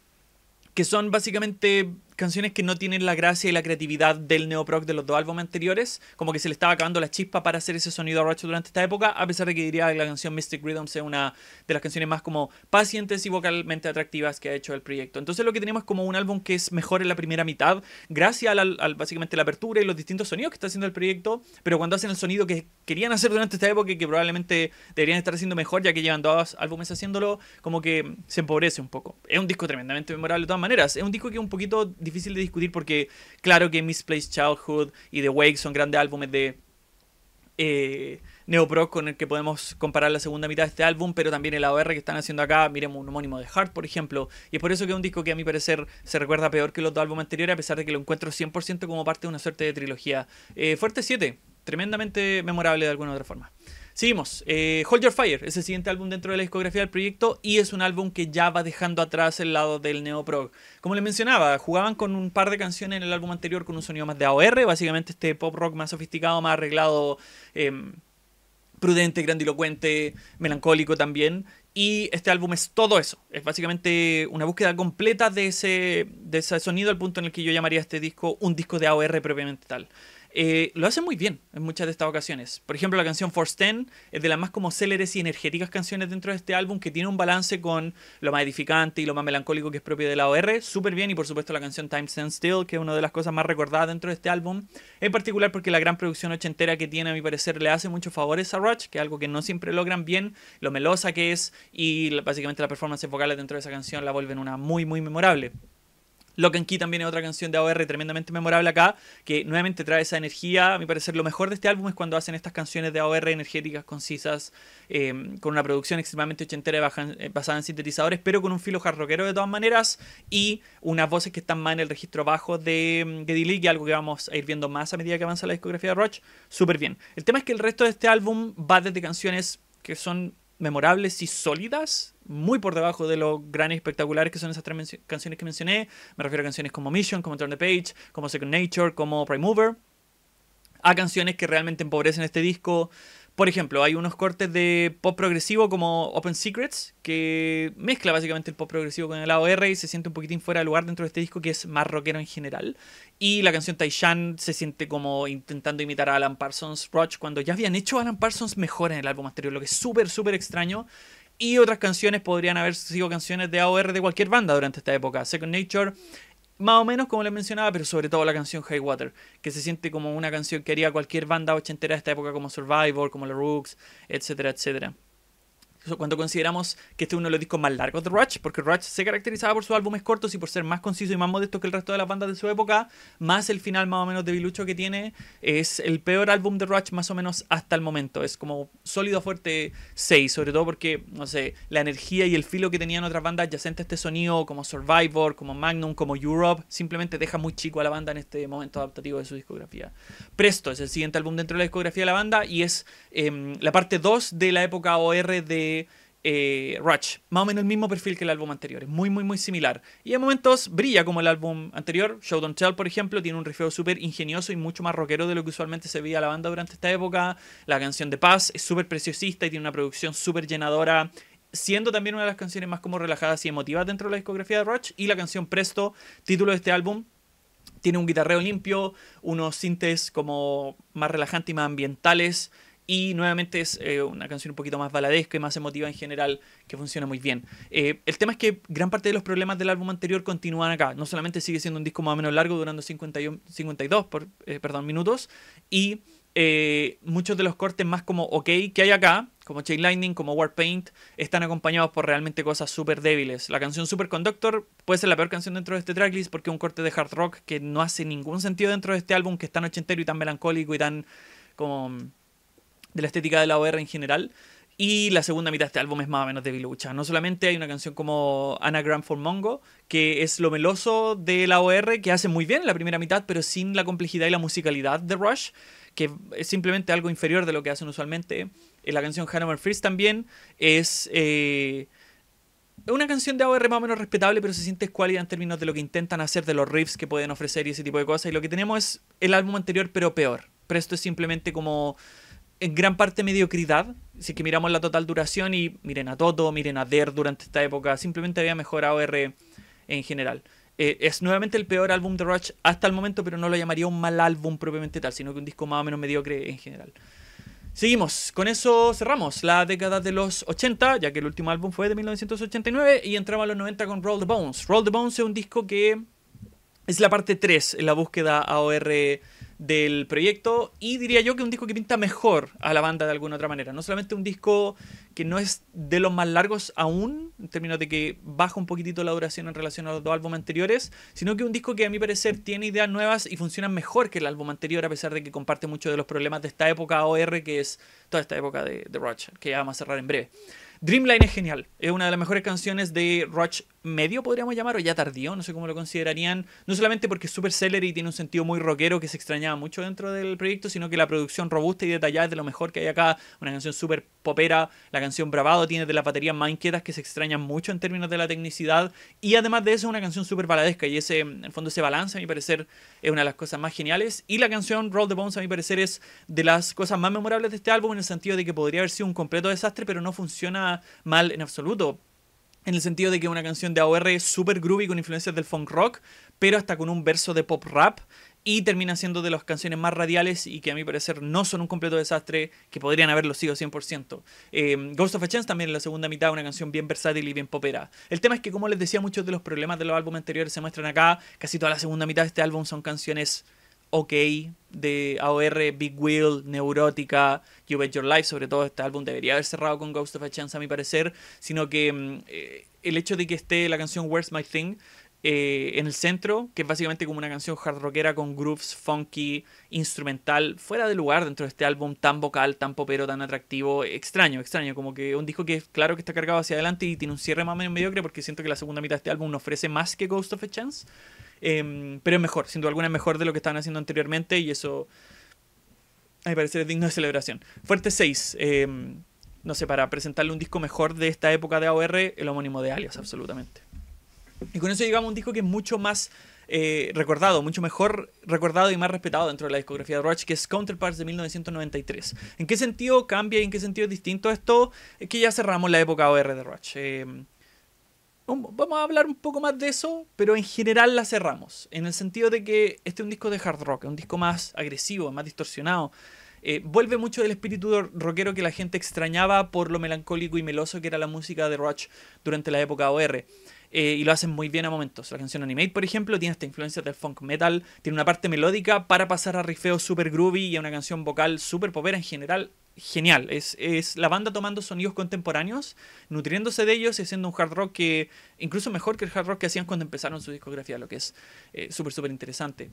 que son básicamente canciones que no tienen la gracia y la creatividad del neoproc de los dos álbumes anteriores, como que se le estaba acabando la chispa para hacer ese sonido arrocho durante esta época, a pesar de que diría que la canción Mystic Rhythm sea una de las canciones más como pacientes y vocalmente atractivas que ha hecho el proyecto. Entonces lo que tenemos es como un álbum que es mejor en la primera mitad, gracias al básicamente la apertura y los distintos sonidos que está haciendo el proyecto, pero cuando hacen el sonido que querían hacer durante esta época y que probablemente deberían estar haciendo mejor, ya que llevan dos álbumes haciéndolo, como que se empobrece un poco. Es un disco tremendamente memorable de todas maneras, es un disco que un poquito difícil de discutir porque claro que Misplaced Childhood y The Wake son grandes álbumes de eh, Neoproc con el que podemos comparar la segunda mitad de este álbum, pero también el AOR que están haciendo acá, miremos un homónimo de Heart por ejemplo, y es por eso que es un disco que a mi parecer se recuerda peor que los dos álbumes anteriores, a pesar de que lo encuentro 100% como parte de una suerte de trilogía. Eh, fuerte 7, tremendamente memorable de alguna u otra forma. Seguimos. Eh, Hold Your Fire es el siguiente álbum dentro de la discografía del proyecto y es un álbum que ya va dejando atrás el lado del neoprog. Como le mencionaba, jugaban con un par de canciones en el álbum anterior con un sonido más de AOR, básicamente este pop rock más sofisticado, más arreglado, em, prudente, grandilocuente, melancólico también. Y este álbum es todo eso. Es básicamente una búsqueda completa de ese, ese sonido al punto en el que yo llamaría este disco un disco de AOR propiamente tal. Eh, lo hace muy bien en muchas de estas ocasiones. Por ejemplo, la canción Force 10 es de las más como céleres y energéticas canciones dentro de este álbum que tiene un balance con lo más edificante y lo más melancólico que es propio de la OR. Súper bien y por supuesto la canción Time Stand Still, que es una de las cosas más recordadas dentro de este álbum. En particular porque la gran producción ochentera que tiene a mi parecer le hace muchos favores a Rush, que es algo que no siempre logran bien, lo melosa que es y básicamente las performances vocales dentro de esa canción la vuelven una muy muy memorable. Lock and Key también es otra canción de AOR tremendamente memorable acá, que nuevamente trae esa energía. A mi parecer, lo mejor de este álbum es cuando hacen estas canciones de AOR energéticas, concisas, em, con una producción extremadamente ochentera y eh, basada en sintetizadores, pero con un filo hard rockero de todas maneras y unas voces que están más en el registro bajo de, em, de que es algo que vamos a ir viendo más a medida que avanza la discografía de Roach. Súper bien. El tema es que el resto de este álbum va desde canciones que son memorables y sólidas, muy por debajo de lo grandes espectacular que son esas tres canciones que mencioné. Me refiero a canciones como Mission, como Turn the Page, como Second Nature, como Prime Mover. A canciones que realmente empobrecen este disco. Por ejemplo, hay unos cortes de pop progresivo como Open Secrets, que mezcla básicamente el pop progresivo con el AOR y se siente un poquitín fuera de lugar dentro de este disco que es más rockero en general. Y la canción Taishan se siente como intentando imitar a Alan Parsons Roach cuando ya habían hecho a Alan Parsons mejor en el álbum anterior, lo que es súper, súper extraño. Y otras canciones podrían haber sido canciones de AOR de cualquier banda durante esta época. Second Nature, más o menos como les mencionaba, pero sobre todo la canción High Water, que se siente como una canción que haría cualquier banda ochentera de esta época, como Survivor, como The Rooks, etcétera, etcétera cuando consideramos que este es uno de los discos más largos de Rush, porque Rush se caracterizaba por sus álbumes cortos y por ser más conciso y más modesto que el resto de las bandas de su época, más el final más o menos debilucho que tiene, es el peor álbum de Rush más o menos hasta el momento, es como sólido fuerte 6, sobre todo porque, no sé, la energía y el filo que tenían otras bandas adyacentes a este sonido, como Survivor, como Magnum, como Europe, simplemente deja muy chico a la banda en este momento adaptativo de su discografía. Presto es el siguiente álbum dentro de la discografía de la banda y es em, la parte 2 de la época OR de eh, Rush. Más o menos el mismo perfil que el álbum anterior. Es muy, muy, muy similar. Y en momentos brilla como el álbum anterior. Show Don't Tell, por ejemplo, tiene un riffeo súper ingenioso y mucho más rockero de lo que usualmente se veía la banda durante esta época. La canción de Paz es súper preciosista y tiene una producción súper llenadora siendo también una de las canciones más como relajadas y emotivas dentro de la discografía de Rush. Y la canción Presto, título de este álbum, tiene un guitarreo limpio, unos sintes como más relajantes y más ambientales. Y nuevamente es eh, una canción un poquito más baladesca y más emotiva en general, que funciona muy bien. Eh, el tema es que gran parte de los problemas del álbum anterior continúan acá. No solamente sigue siendo un disco más o menos largo, durando 51, 52 por, eh, perdón, minutos, y muchos de los cortes más como OK que hay acá, como Chain Lightning, como Paint, están acompañados por realmente cosas súper débiles. La canción Superconductor puede ser la peor canción dentro de este tracklist porque es un corte de hard rock que no hace ningún sentido dentro de este álbum, que es tan ochentero y tan melancólico y tan como de la estética de la OR en general. Y la segunda mitad de este álbum es más o menos de bilucha. No solamente hay una canción como Anagram for Mongo, que es lo meloso de la OR, que hace muy bien la primera mitad, pero sin la complejidad y la musicalidad de Rush, que es simplemente algo inferior de lo que hacen usualmente. Eh, la canción Hanover Freeze también es eh, una canción de AOR más o menos respetable, pero se siente escuálida en términos de lo que intentan hacer, de los riffs que pueden ofrecer y ese tipo de cosas. Y lo que tenemos es el álbum anterior, pero peor. Pero esto es simplemente como en gran parte mediocridad. Si que miramos la total duración y miren a Toto, miren a Der durante esta época, simplemente había mejorado R en general. Eh, es nuevamente el peor álbum de Rush hasta el momento, pero no lo llamaría un mal álbum propiamente tal, sino que un disco más o menos mediocre en general. Seguimos, con eso cerramos la década de los 80, ya que el último álbum fue de 1989 y entramos a los 90 con Roll the Bones. Roll the Bones es un disco que es la parte 3 en la búsqueda AOR del proyecto y diría yo que un disco que pinta mejor a la banda de alguna otra manera. No solamente un disco que no es de los más largos aún, en términos de que baja un poquitito la duración en relación a los dos álbumes anteriores, sino que un disco que a mi parecer tiene ideas nuevas y funciona mejor que el álbum anterior, a pesar de que comparte muchos de los problemas de esta época OR, que es toda esta época de, de que ya vamos a cerrar en breve. Dreamline es genial, es una de las mejores canciones de Roach medio podríamos llamar, o ya tardío, no sé cómo lo considerarían, no solamente porque Super y tiene un sentido muy rockero que se extrañaba mucho dentro del proyecto, sino que la producción robusta y detallada es de lo mejor que hay acá, una canción súper popera, la canción Bravado tiene de las baterías más inquietas que se extrañan mucho en términos de la tecnicidad, y además de eso es una canción súper baladesca, y ese, en el fondo ese balance a mi parecer es una de las cosas más geniales, y la canción Roll the Bones a mi parecer es de las cosas más memorables de este álbum en el sentido de que podría haber sido un completo desastre, pero no funciona mal en absoluto en el sentido de que una canción de AOR es súper groovy con influencias del funk rock, pero hasta con un verso de pop rap y termina siendo de las canciones más radiales y que a mi parecer no son un completo desastre, que podrían haberlo sido 100%. Eh, Ghost of a Chance también en la segunda mitad, una canción bien versátil y bien popera. El tema es que, como les decía, muchos de los problemas de los álbumes anteriores se muestran acá. Casi toda la segunda mitad de este álbum son canciones OK de AOR, Big Wheel, Neurótica, You Bet Your Life, sobre todo este álbum debería haber cerrado con Ghost of a Chance a mi parecer, sino que mm, eh, el hecho de que esté la canción Where's My Thing eh, en el centro, que es básicamente como una canción hard rockera con grooves funky, instrumental, fuera de lugar dentro de este álbum tan vocal, tan popero, tan atractivo, extraño, extraño, como que un disco que claro que está cargado hacia adelante y tiene un cierre más o menos mediocre porque siento que la segunda mitad de este álbum no ofrece más que Ghost of a Chance. Em, pero es mejor, sin duda alguna es mejor de lo que estaban haciendo anteriormente y eso, a mi parecer, es digno de celebración. Fuerte 6. Em, no sé, para presentarle un disco mejor de esta época de AOR, el homónimo de Alias, absolutamente. Y con eso llegamos a un disco que es mucho más eh, recordado, mucho mejor recordado y más respetado dentro de la discografía de Roach, que es Counterparts de 1993. ¿En qué sentido cambia y en qué sentido es distinto esto? Es que ya cerramos la época AOR de Roach. Em, Vamos a hablar un poco más de eso, pero en general la cerramos. En el sentido de que este es un disco de hard rock, un disco más agresivo, más distorsionado. Eh, vuelve mucho del espíritu rockero que la gente extrañaba por lo melancólico y meloso que era la música de Rush durante la época OR. Eh, y lo hacen muy bien a momentos. La canción Animate, por ejemplo, tiene esta influencia del funk metal, tiene una parte melódica para pasar a rifeo super groovy y a una canción vocal super popera en general genial. Es, la banda tomando sonidos contemporáneos, nutriéndose de ellos y haciendo un hard rock que incluso mejor que el hard rock que hacían cuando empezaron su discografía, lo que es eh, súper, súper interesante.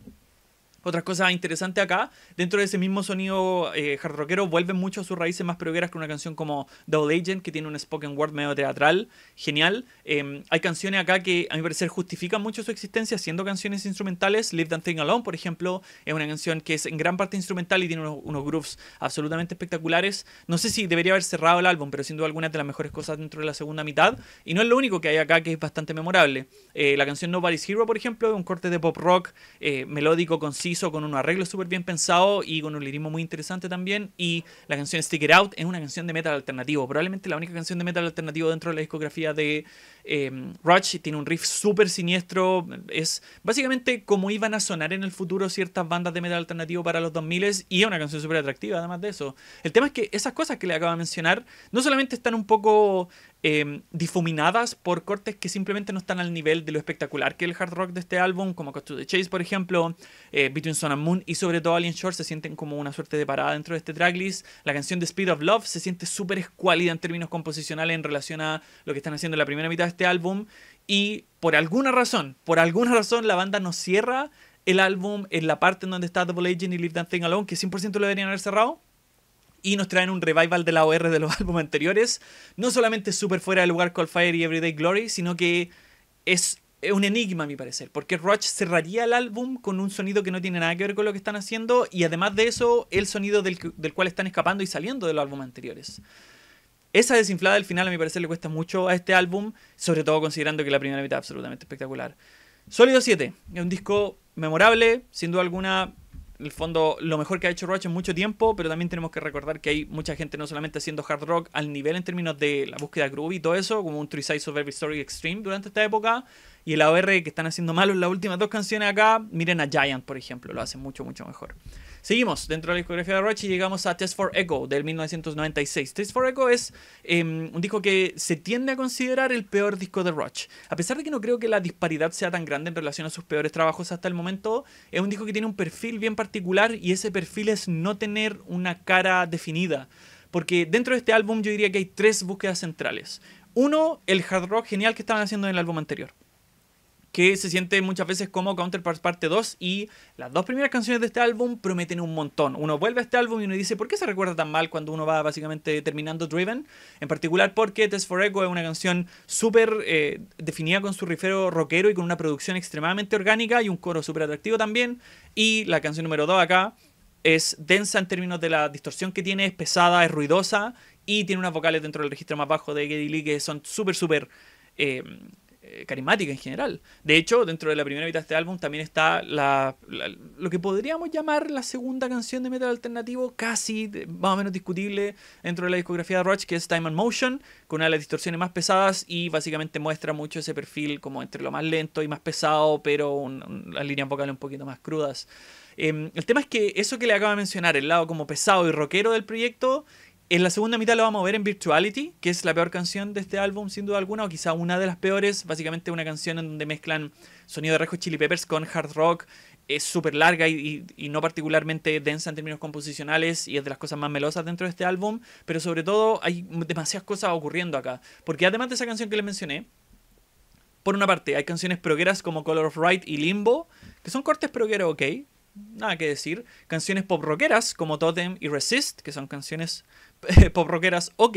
Otras cosas interesante acá, dentro de ese mismo sonido eh, hard rockero, vuelven mucho a sus raíces más progreras con una canción como Double Agent, que tiene un spoken word medio teatral, genial. Em, hay canciones acá que, a mi parecer, justifican mucho su existencia siendo canciones instrumentales. Live That Thing Alone, por ejemplo, es una canción que es en gran parte instrumental y tiene unos, grooves absolutamente espectaculares. No sé si debería haber cerrado el álbum, pero siendo alguna de las mejores cosas dentro de la segunda mitad. Y no es lo único que hay acá que es bastante memorable. Eh, la canción Nobody's Hero, por ejemplo, es un corte de pop rock eh, melódico con Hizo con un arreglo súper bien pensado y con un lirismo muy interesante también. Y la canción Stick It Out es una canción de metal alternativo, probablemente la única canción de metal alternativo dentro de la discografía de eh, Rush. Tiene un riff súper siniestro, es básicamente como iban a sonar en el futuro ciertas bandas de metal alternativo para los 2000 y es una canción súper atractiva además de eso. El tema es que esas cosas que le acabo de mencionar no solamente están un poco Em, difuminadas por cortes que simplemente no están al nivel de lo espectacular que el hard rock de este álbum, como Cost to the Chase, por ejemplo, eh, Between Sun and Moon y sobre todo Alien Shore se sienten como una suerte de parada dentro de este tracklist. La canción de Speed of Love se siente súper escuálida en términos composicionales en relación a lo que están haciendo en la primera mitad de este álbum. Y por alguna razón, por alguna razón, la banda no cierra el álbum en la parte en donde está Double Agent y Leave That Thing Alone, que 100% lo deberían haber cerrado y nos traen un revival de la OR de los álbumes anteriores. No solamente es súper fuera de lugar call Fire y Everyday Glory, sino que es, un enigma a mi parecer, porque Roach cerraría el álbum con un sonido que no tiene nada que ver con lo que están haciendo y además de eso el sonido del, del cual están escapando y saliendo de los álbumes anteriores. Esa desinflada al final a mi parecer le cuesta mucho a este álbum, sobre todo considerando que la primera mitad es absolutamente espectacular. Sólido 7, es un disco memorable, sin duda alguna el fondo lo mejor que ha hecho Roach en mucho tiempo, pero también tenemos que recordar que hay mucha gente no solamente haciendo hard rock al nivel en términos de la búsqueda groovy y todo eso, como un Three Sides of Every Story Extreme durante esta época, y el AOR que están haciendo malo en las últimas dos canciones acá, miren a Giant, por ejemplo, lo hacen mucho, mucho mejor. Seguimos dentro de la discografía de Roach y llegamos a Test for Echo del 1996. Test for Echo es em, un disco que se tiende a considerar el peor disco de Roach. A pesar de que no creo que la disparidad sea tan grande en relación a sus peores trabajos hasta el momento, es un disco que tiene un perfil bien particular y ese perfil es no tener una cara definida. Porque dentro de este álbum yo diría que hay tres búsquedas centrales. Uno, el hard rock genial que estaban haciendo en el álbum anterior que se siente muchas veces como Counterparts Parte 2 y las dos primeras canciones de este álbum prometen un montón. Uno vuelve a este álbum y uno dice, ¿por qué se recuerda tan mal cuando uno va básicamente terminando Driven? En particular porque Test for Echo es una canción súper eh, definida con su rifero rockero y con una producción extremadamente orgánica y un coro súper atractivo también. Y la canción número 2 acá es densa en términos de la distorsión que tiene, es pesada, es ruidosa y tiene unas vocales dentro del registro más bajo de Geddy Lee que son súper, súper... Eh, eh, carismática en general. De hecho, dentro de la primera mitad de este álbum también está la, lo que podríamos llamar la segunda canción de metal alternativo, casi más o menos discutible dentro de la discografía de Roach, que es Time and Motion, con una de las distorsiones más pesadas y básicamente muestra mucho ese perfil como entre lo más lento y más pesado, pero las líneas vocales un poquito más crudas. Em, el tema es que eso que le acaba de mencionar, el lado como pesado y rockero del proyecto, en la segunda mitad lo vamos a ver en Virtuality, que es la peor canción de este álbum, sin duda alguna, o quizá una de las peores. Básicamente una canción en donde mezclan sonido de Rejo Chili Peppers con hard rock. Es súper larga y, no particularmente densa en términos composicionales y es de las cosas más melosas dentro de este álbum. Pero sobre todo hay demasiadas cosas ocurriendo acá. Porque además de esa canción que les mencioné, por una parte hay canciones progueras como Color of Right y Limbo, que son cortes progueros, ok. Nada que decir. Canciones pop rockeras como Totem y Resist, que son canciones pop rockeras ok,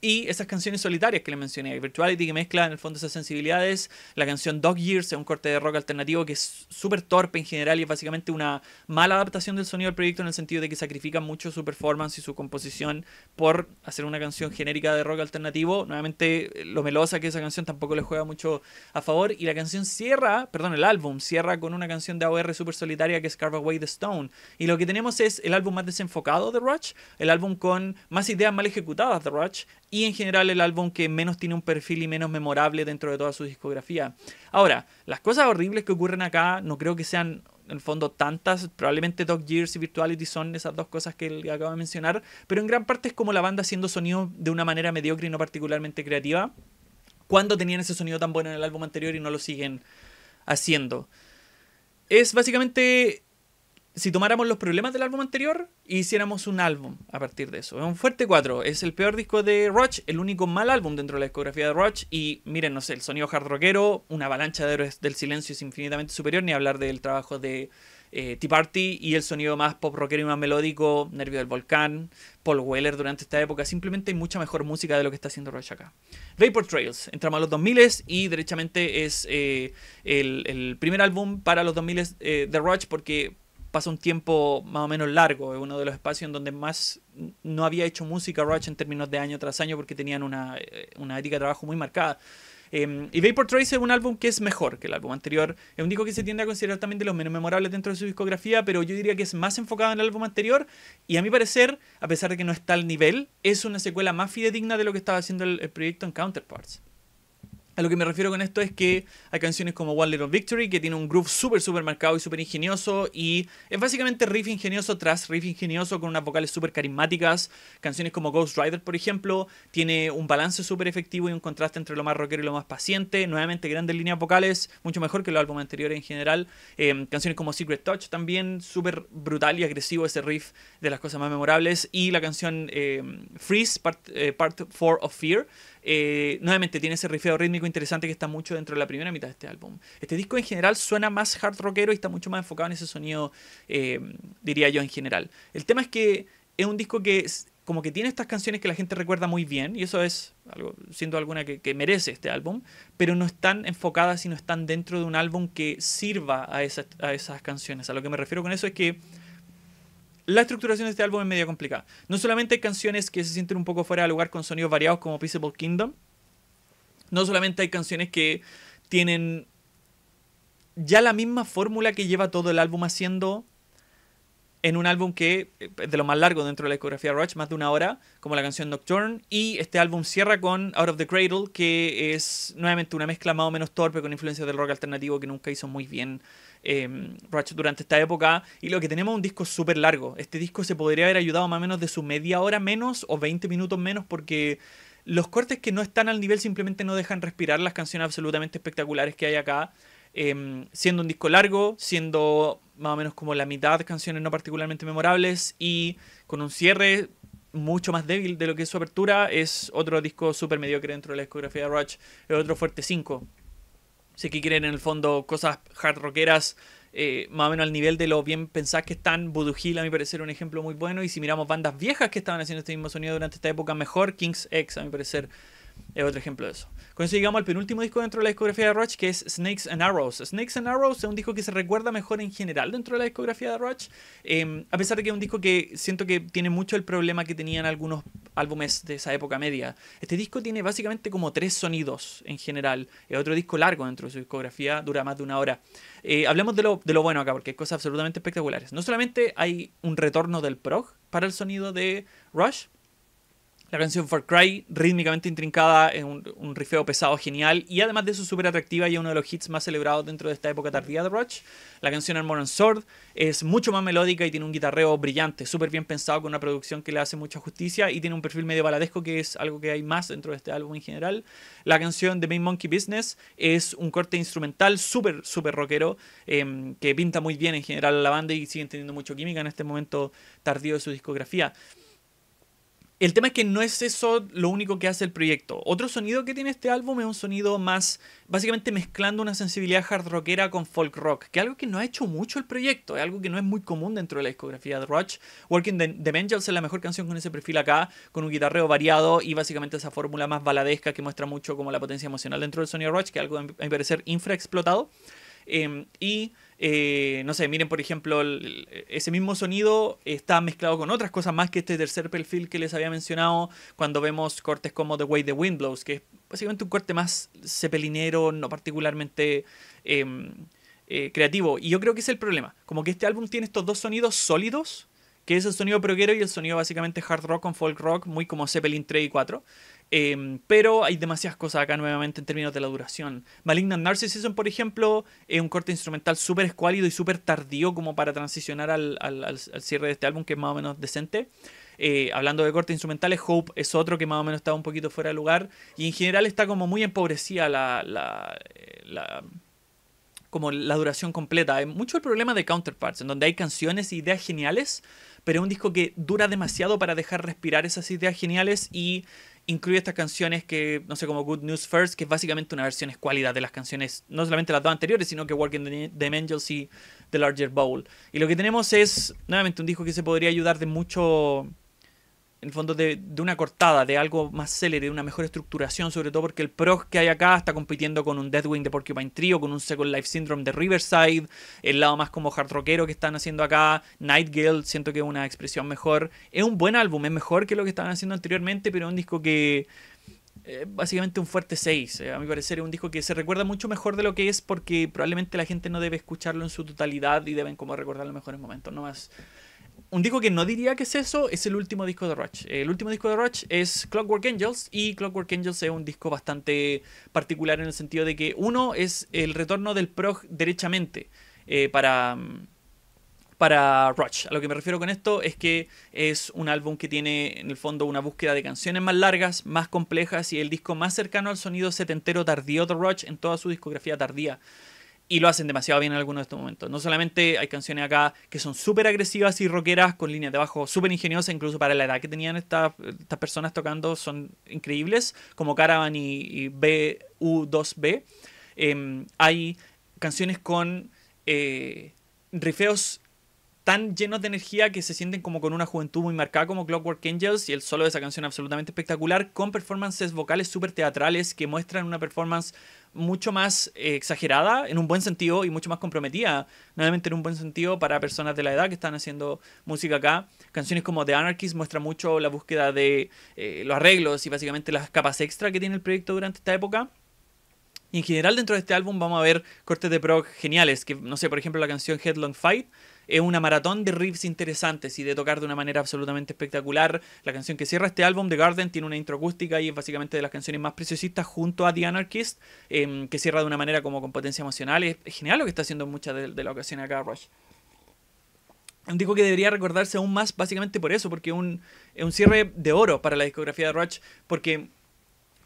y esas canciones solitarias que le mencioné, Virtuality que mezcla en el fondo esas sensibilidades, la canción Dog Years es un corte de rock alternativo que es súper torpe en general y es básicamente una mala adaptación del sonido del proyecto en el sentido de que sacrifica mucho su performance y su composición por hacer una canción genérica de rock alternativo. Nuevamente lo melosa que esa canción tampoco le juega mucho a favor y la canción cierra, perdón, el álbum cierra con una canción de AOR súper solitaria que es Carve Away the Stone. Y lo que tenemos es el álbum más desenfocado de Rush, el álbum con más ideas mal ejecutadas de Rush y en general el álbum que menos tiene un perfil y menos memorable dentro de toda su discografía. Ahora, las cosas horribles que ocurren acá no creo que sean en el fondo tantas, probablemente Dog Years y Virtuality son esas dos cosas que acabo de mencionar, pero en gran parte es como la banda haciendo sonido de una manera mediocre y no particularmente creativa, cuando tenían ese sonido tan bueno en el álbum anterior y no lo siguen haciendo. Es básicamente si tomáramos los problemas del álbum anterior y hiciéramos un álbum a partir de eso. Es un fuerte 4, es el peor disco de Roach, el único mal álbum dentro de la discografía de Roach y miren, no sé, el sonido hard rockero, una avalancha de héroes del silencio es infinitamente superior, ni hablar del trabajo de eh, Tea Party y el sonido más pop rockero y más melódico, Nervio del Volcán, Paul Weller durante esta época. Simplemente hay mucha mejor música de lo que está haciendo Roach acá. Vapor Trails, entramos a los 2000 y derechamente es eh, el, primer álbum para los 2000 eh, de Roach porque pasa un tiempo más o menos largo, es uno de los espacios en donde más no había hecho música Rush en términos de año tras año porque tenían una, eh, una ética de trabajo muy marcada. Em, y Vapor Trace es un álbum que es mejor que el álbum anterior. Es un disco que se tiende a considerar también de los menos memorables dentro de su discografía, pero yo diría que es más enfocado en el álbum anterior. Y a mi parecer, a pesar de que no está al nivel, es una secuela más fidedigna de lo que estaba haciendo el proyecto en Counterparts. A lo que me refiero con esto es que hay canciones como One Little Victory que tiene un groove súper, súper marcado y súper ingenioso y es básicamente riff ingenioso tras riff ingenioso con unas vocales súper carismáticas. Canciones como Ghost Rider, por ejemplo, tiene un balance súper efectivo y un contraste entre lo más rockero y lo más paciente. Nuevamente, grandes líneas vocales, mucho mejor que el álbum anterior en general. Eh, canciones como Secret Touch también, súper brutal y agresivo ese riff de las cosas más memorables. Y la canción eh, Freeze, Part 4 eh, of Fear, eh, nuevamente tiene ese rifeo rítmico interesante que está mucho dentro de la primera mitad de este álbum. Este disco en general suena más hard rockero y está mucho más enfocado en ese sonido, eh, diría yo en general. El tema es que es un disco que como que tiene estas canciones que la gente recuerda muy bien, y eso es, algo, siendo alguna que, merece este álbum, pero no están enfocadas y no están dentro de un álbum que sirva a, a esas canciones. A lo que me refiero con eso es que la estructuración de este álbum es medio complicada. No solamente hay canciones que se sienten un poco fuera de lugar con sonidos variados como Peaceable Kingdom. No solamente hay canciones que tienen ya la misma fórmula que lleva todo el álbum haciendo en un álbum que es eh, de lo más largo dentro de la discografía Rush, más de una hora, como la canción Nocturne. Y este álbum cierra con Out of the Cradle, que es nuevamente una mezcla más o menos torpe con influencia del rock alternativo que nunca hizo muy bien eh, durante esta época. Y lo que tenemos es un disco súper largo. Este disco se podría haber ayudado más o menos de su media hora menos o 20 minutos menos porque los cortes que no están al nivel simplemente no dejan respirar las canciones absolutamente espectaculares que hay acá. Em, siendo un disco largo, siendo más o menos como la mitad de canciones no particularmente memorables y con un cierre mucho más débil de lo que es su apertura, es otro disco súper mediocre dentro de la discografía de Rush, es otro fuerte 5 si que quieren en el fondo cosas hard rockeras, eh, más o menos al nivel de lo bien pensás que están. Voodoo Hill, a mi parecer, un ejemplo muy bueno. Y si miramos bandas viejas que estaban haciendo este mismo sonido durante esta época, mejor King's X, a mi parecer. Es otro ejemplo de eso. Con eso llegamos al penúltimo disco dentro de la discografía de Rush, que es Snakes and Arrows. Snakes and Arrows es un disco que se recuerda mejor en general dentro de la discografía de Rush, em, a pesar de que es un disco que siento que tiene mucho el problema que tenían algunos álbumes de esa época media. Este disco tiene básicamente como tres sonidos en general. Es otro disco largo dentro de su discografía, dura más de una hora. Eh, hablemos de lo, de lo bueno acá, porque es cosas absolutamente espectaculares. No solamente hay un retorno del prog para el sonido de Rush, la canción For Cry, rítmicamente intrincada, en un, un rifeo pesado genial y además de eso súper atractiva y uno de los hits más celebrados dentro de esta época tardía de Rush La canción Armor and Sword es mucho más melódica y tiene un guitarreo brillante, súper bien pensado con una producción que le hace mucha justicia y tiene un perfil medio baladesco que es algo que hay más dentro de este álbum en general. La canción The Main Monkey Business es un corte instrumental súper, súper rockero em, que pinta muy bien en general a la banda y siguen teniendo mucho química en este momento tardío de su discografía. El tema es que no es eso lo único que hace el proyecto. Otro sonido que tiene este álbum es un sonido más, básicamente mezclando una sensibilidad hard rockera con folk rock, que es algo que no ha hecho mucho el proyecto, es algo que no es muy común dentro de la discografía de Roach. Working the, the es la mejor canción con ese perfil acá, con un guitarreo variado y básicamente esa fórmula más baladesca que muestra mucho como la potencia emocional dentro del sonido de que es algo a mi parecer infraexplotado. Eh, y eh, no sé, miren por ejemplo, ese mismo sonido está mezclado con otras cosas más que este tercer perfil que les había mencionado cuando vemos cortes como The Way the Wind Blows, que es básicamente un corte más cepelinero, no particularmente em, eh, creativo. Y yo creo que es el problema, como que este álbum tiene estos dos sonidos sólidos que es el sonido proguero y el sonido básicamente hard rock con folk rock, muy como Zeppelin 3 y 4. Em, pero hay demasiadas cosas acá nuevamente en términos de la duración. Malignant Narcissism, por ejemplo, es un corte instrumental súper escuálido y súper tardío como para transicionar al, cierre de este álbum, que es más o menos decente. Eh, hablando de cortes instrumentales, Hope es otro que más o menos estaba un poquito fuera de lugar. Y en general está como muy empobrecida la, eh, la, como la duración completa. Hay mucho el problema de Counterparts, en donde hay canciones e ideas geniales, pero es un disco que dura demasiado para dejar respirar esas ideas geniales y incluye estas canciones que, no sé, como Good News First, que es básicamente una versión cualidad de las canciones, no solamente las dos anteriores, sino que Walking the, Angels y The Larger Bowl. Y lo que tenemos es, nuevamente, un disco que se podría ayudar de mucho en el fondo de, una cortada, de algo más célere de una mejor estructuración, sobre todo porque el PROG que hay acá está compitiendo con un Deadwing de Porcupine Trio, con un Second Life Syndrome de Riverside, el lado más como hard rockero que están haciendo acá, Nightgirl, siento que es una expresión mejor. Es un buen álbum, es mejor que lo que estaban haciendo anteriormente, pero es un disco que eh, básicamente un fuerte 6, eh, a mi parecer es un disco que se recuerda mucho mejor de lo que es porque probablemente la gente no debe escucharlo en su totalidad y deben como recordarlo en mejores momentos, no más un disco que no diría que es eso es el último disco de Rush. El último disco de Rush es Clockwork Angels y Clockwork Angels es un disco bastante particular en el sentido de que uno es el retorno del prog derechamente eh, para, para Rush. A lo que me refiero con esto es que es un álbum que tiene en el fondo una búsqueda de canciones más largas, más complejas y el disco más cercano al sonido setentero tardío de Rush en toda su discografía tardía y lo hacen demasiado bien en algunos de estos momentos. No solamente hay canciones acá que son súper agresivas y rockeras, con líneas de bajo súper ingeniosas, incluso para la edad que tenían estas, personas tocando, son increíbles, como Caravan y, y BU2B. Em, hay canciones con eh, rifeos tan llenos de energía que se sienten como con una juventud muy marcada como Clockwork Angels y el solo de esa canción absolutamente espectacular con performances vocales súper teatrales que muestran una performance mucho más eh, exagerada en un buen sentido y mucho más comprometida nuevamente en un buen sentido para personas de la edad que están haciendo música acá canciones como The Anarchist muestra mucho la búsqueda de eh, los arreglos y básicamente las capas extra que tiene el proyecto durante esta época y en general dentro de este álbum vamos a ver cortes de prog geniales que no sé por ejemplo la canción Headlong Fight es una maratón de riffs interesantes y de tocar de una manera absolutamente espectacular. La canción que cierra este álbum, The Garden, tiene una intro acústica y es básicamente de las canciones más preciosistas junto a The Anarchist, em, que cierra de una manera como con potencia emocional. Es, genial lo que está haciendo muchas de, de la ocasión acá, Rush un disco que debería recordarse aún más básicamente por eso, porque un, es un cierre de oro para la discografía de Rush, porque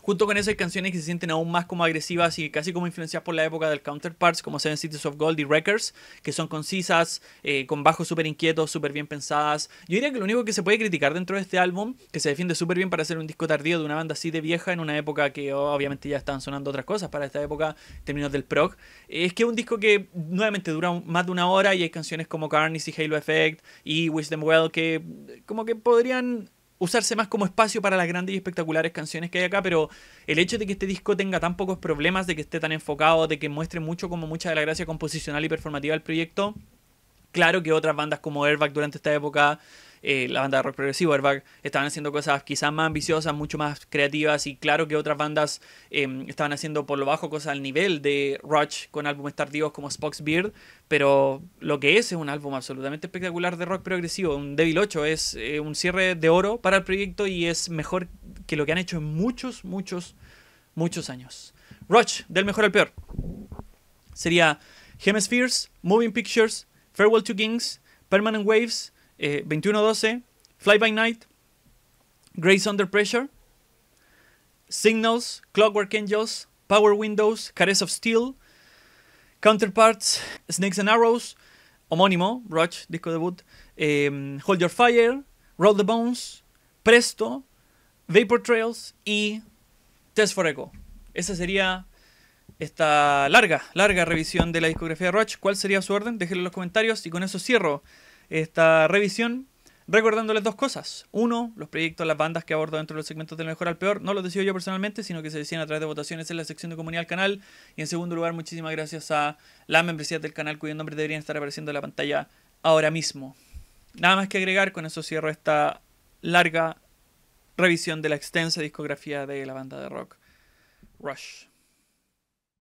Junto con eso hay canciones que se sienten aún más como agresivas y casi como influenciadas por la época del Counterparts, como Seven Cities of Gold y records que son concisas, eh, con bajos súper inquietos, súper bien pensadas. Yo diría que lo único que se puede criticar dentro de este álbum, que se defiende súper bien para ser un disco tardío de una banda así de vieja en una época que oh, obviamente ya están sonando otras cosas para esta época en términos del prog, es que es un disco que nuevamente dura más de una hora y hay canciones como Carnage y Halo Effect y Wish Them Well que como que podrían usarse más como espacio para las grandes y espectaculares canciones que hay acá, pero el hecho de que este disco tenga tan pocos problemas, de que esté tan enfocado, de que muestre mucho como mucha de la gracia composicional y performativa del proyecto, claro que otras bandas como Airbag durante esta época eh, la banda de rock progresivo, Airbag, estaban haciendo cosas quizás más ambiciosas, mucho más creativas y claro que otras bandas eh, estaban haciendo por lo bajo cosas al nivel de Rush con álbumes tardíos como Spock's Beard, pero lo que es es un álbum absolutamente espectacular de rock progresivo, un Devil 8 es eh, un cierre de oro para el proyecto y es mejor que lo que han hecho en muchos, muchos, muchos años. Rush, del mejor al peor. Sería Hemispheres, Moving Pictures, Farewell to Kings, Permanent Waves, eh, 21 Fly by Night, Grace Under Pressure, Signals, Clockwork Angels, Power Windows, Caress of Steel, Counterparts, Snakes and Arrows, homónimo, Rush, disco de Boot, em, Hold Your Fire, Roll the Bones, Presto, Vapor Trails y Test for Echo. Esa sería esta larga, larga revisión de la discografía de Roach. ¿Cuál sería su orden? Déjenlo en los comentarios y con eso cierro esta revisión recordándoles dos cosas. Uno, los proyectos, las bandas que abordo dentro de los segmentos del mejor al peor, no los decido yo personalmente, sino que se decían a través de votaciones en la sección de comunidad del canal. Y en segundo lugar, muchísimas gracias a la membresía del canal cuyo nombre deberían estar apareciendo en la pantalla ahora mismo. Nada más que agregar, con eso cierro esta larga revisión de la extensa discografía de la banda de rock Rush.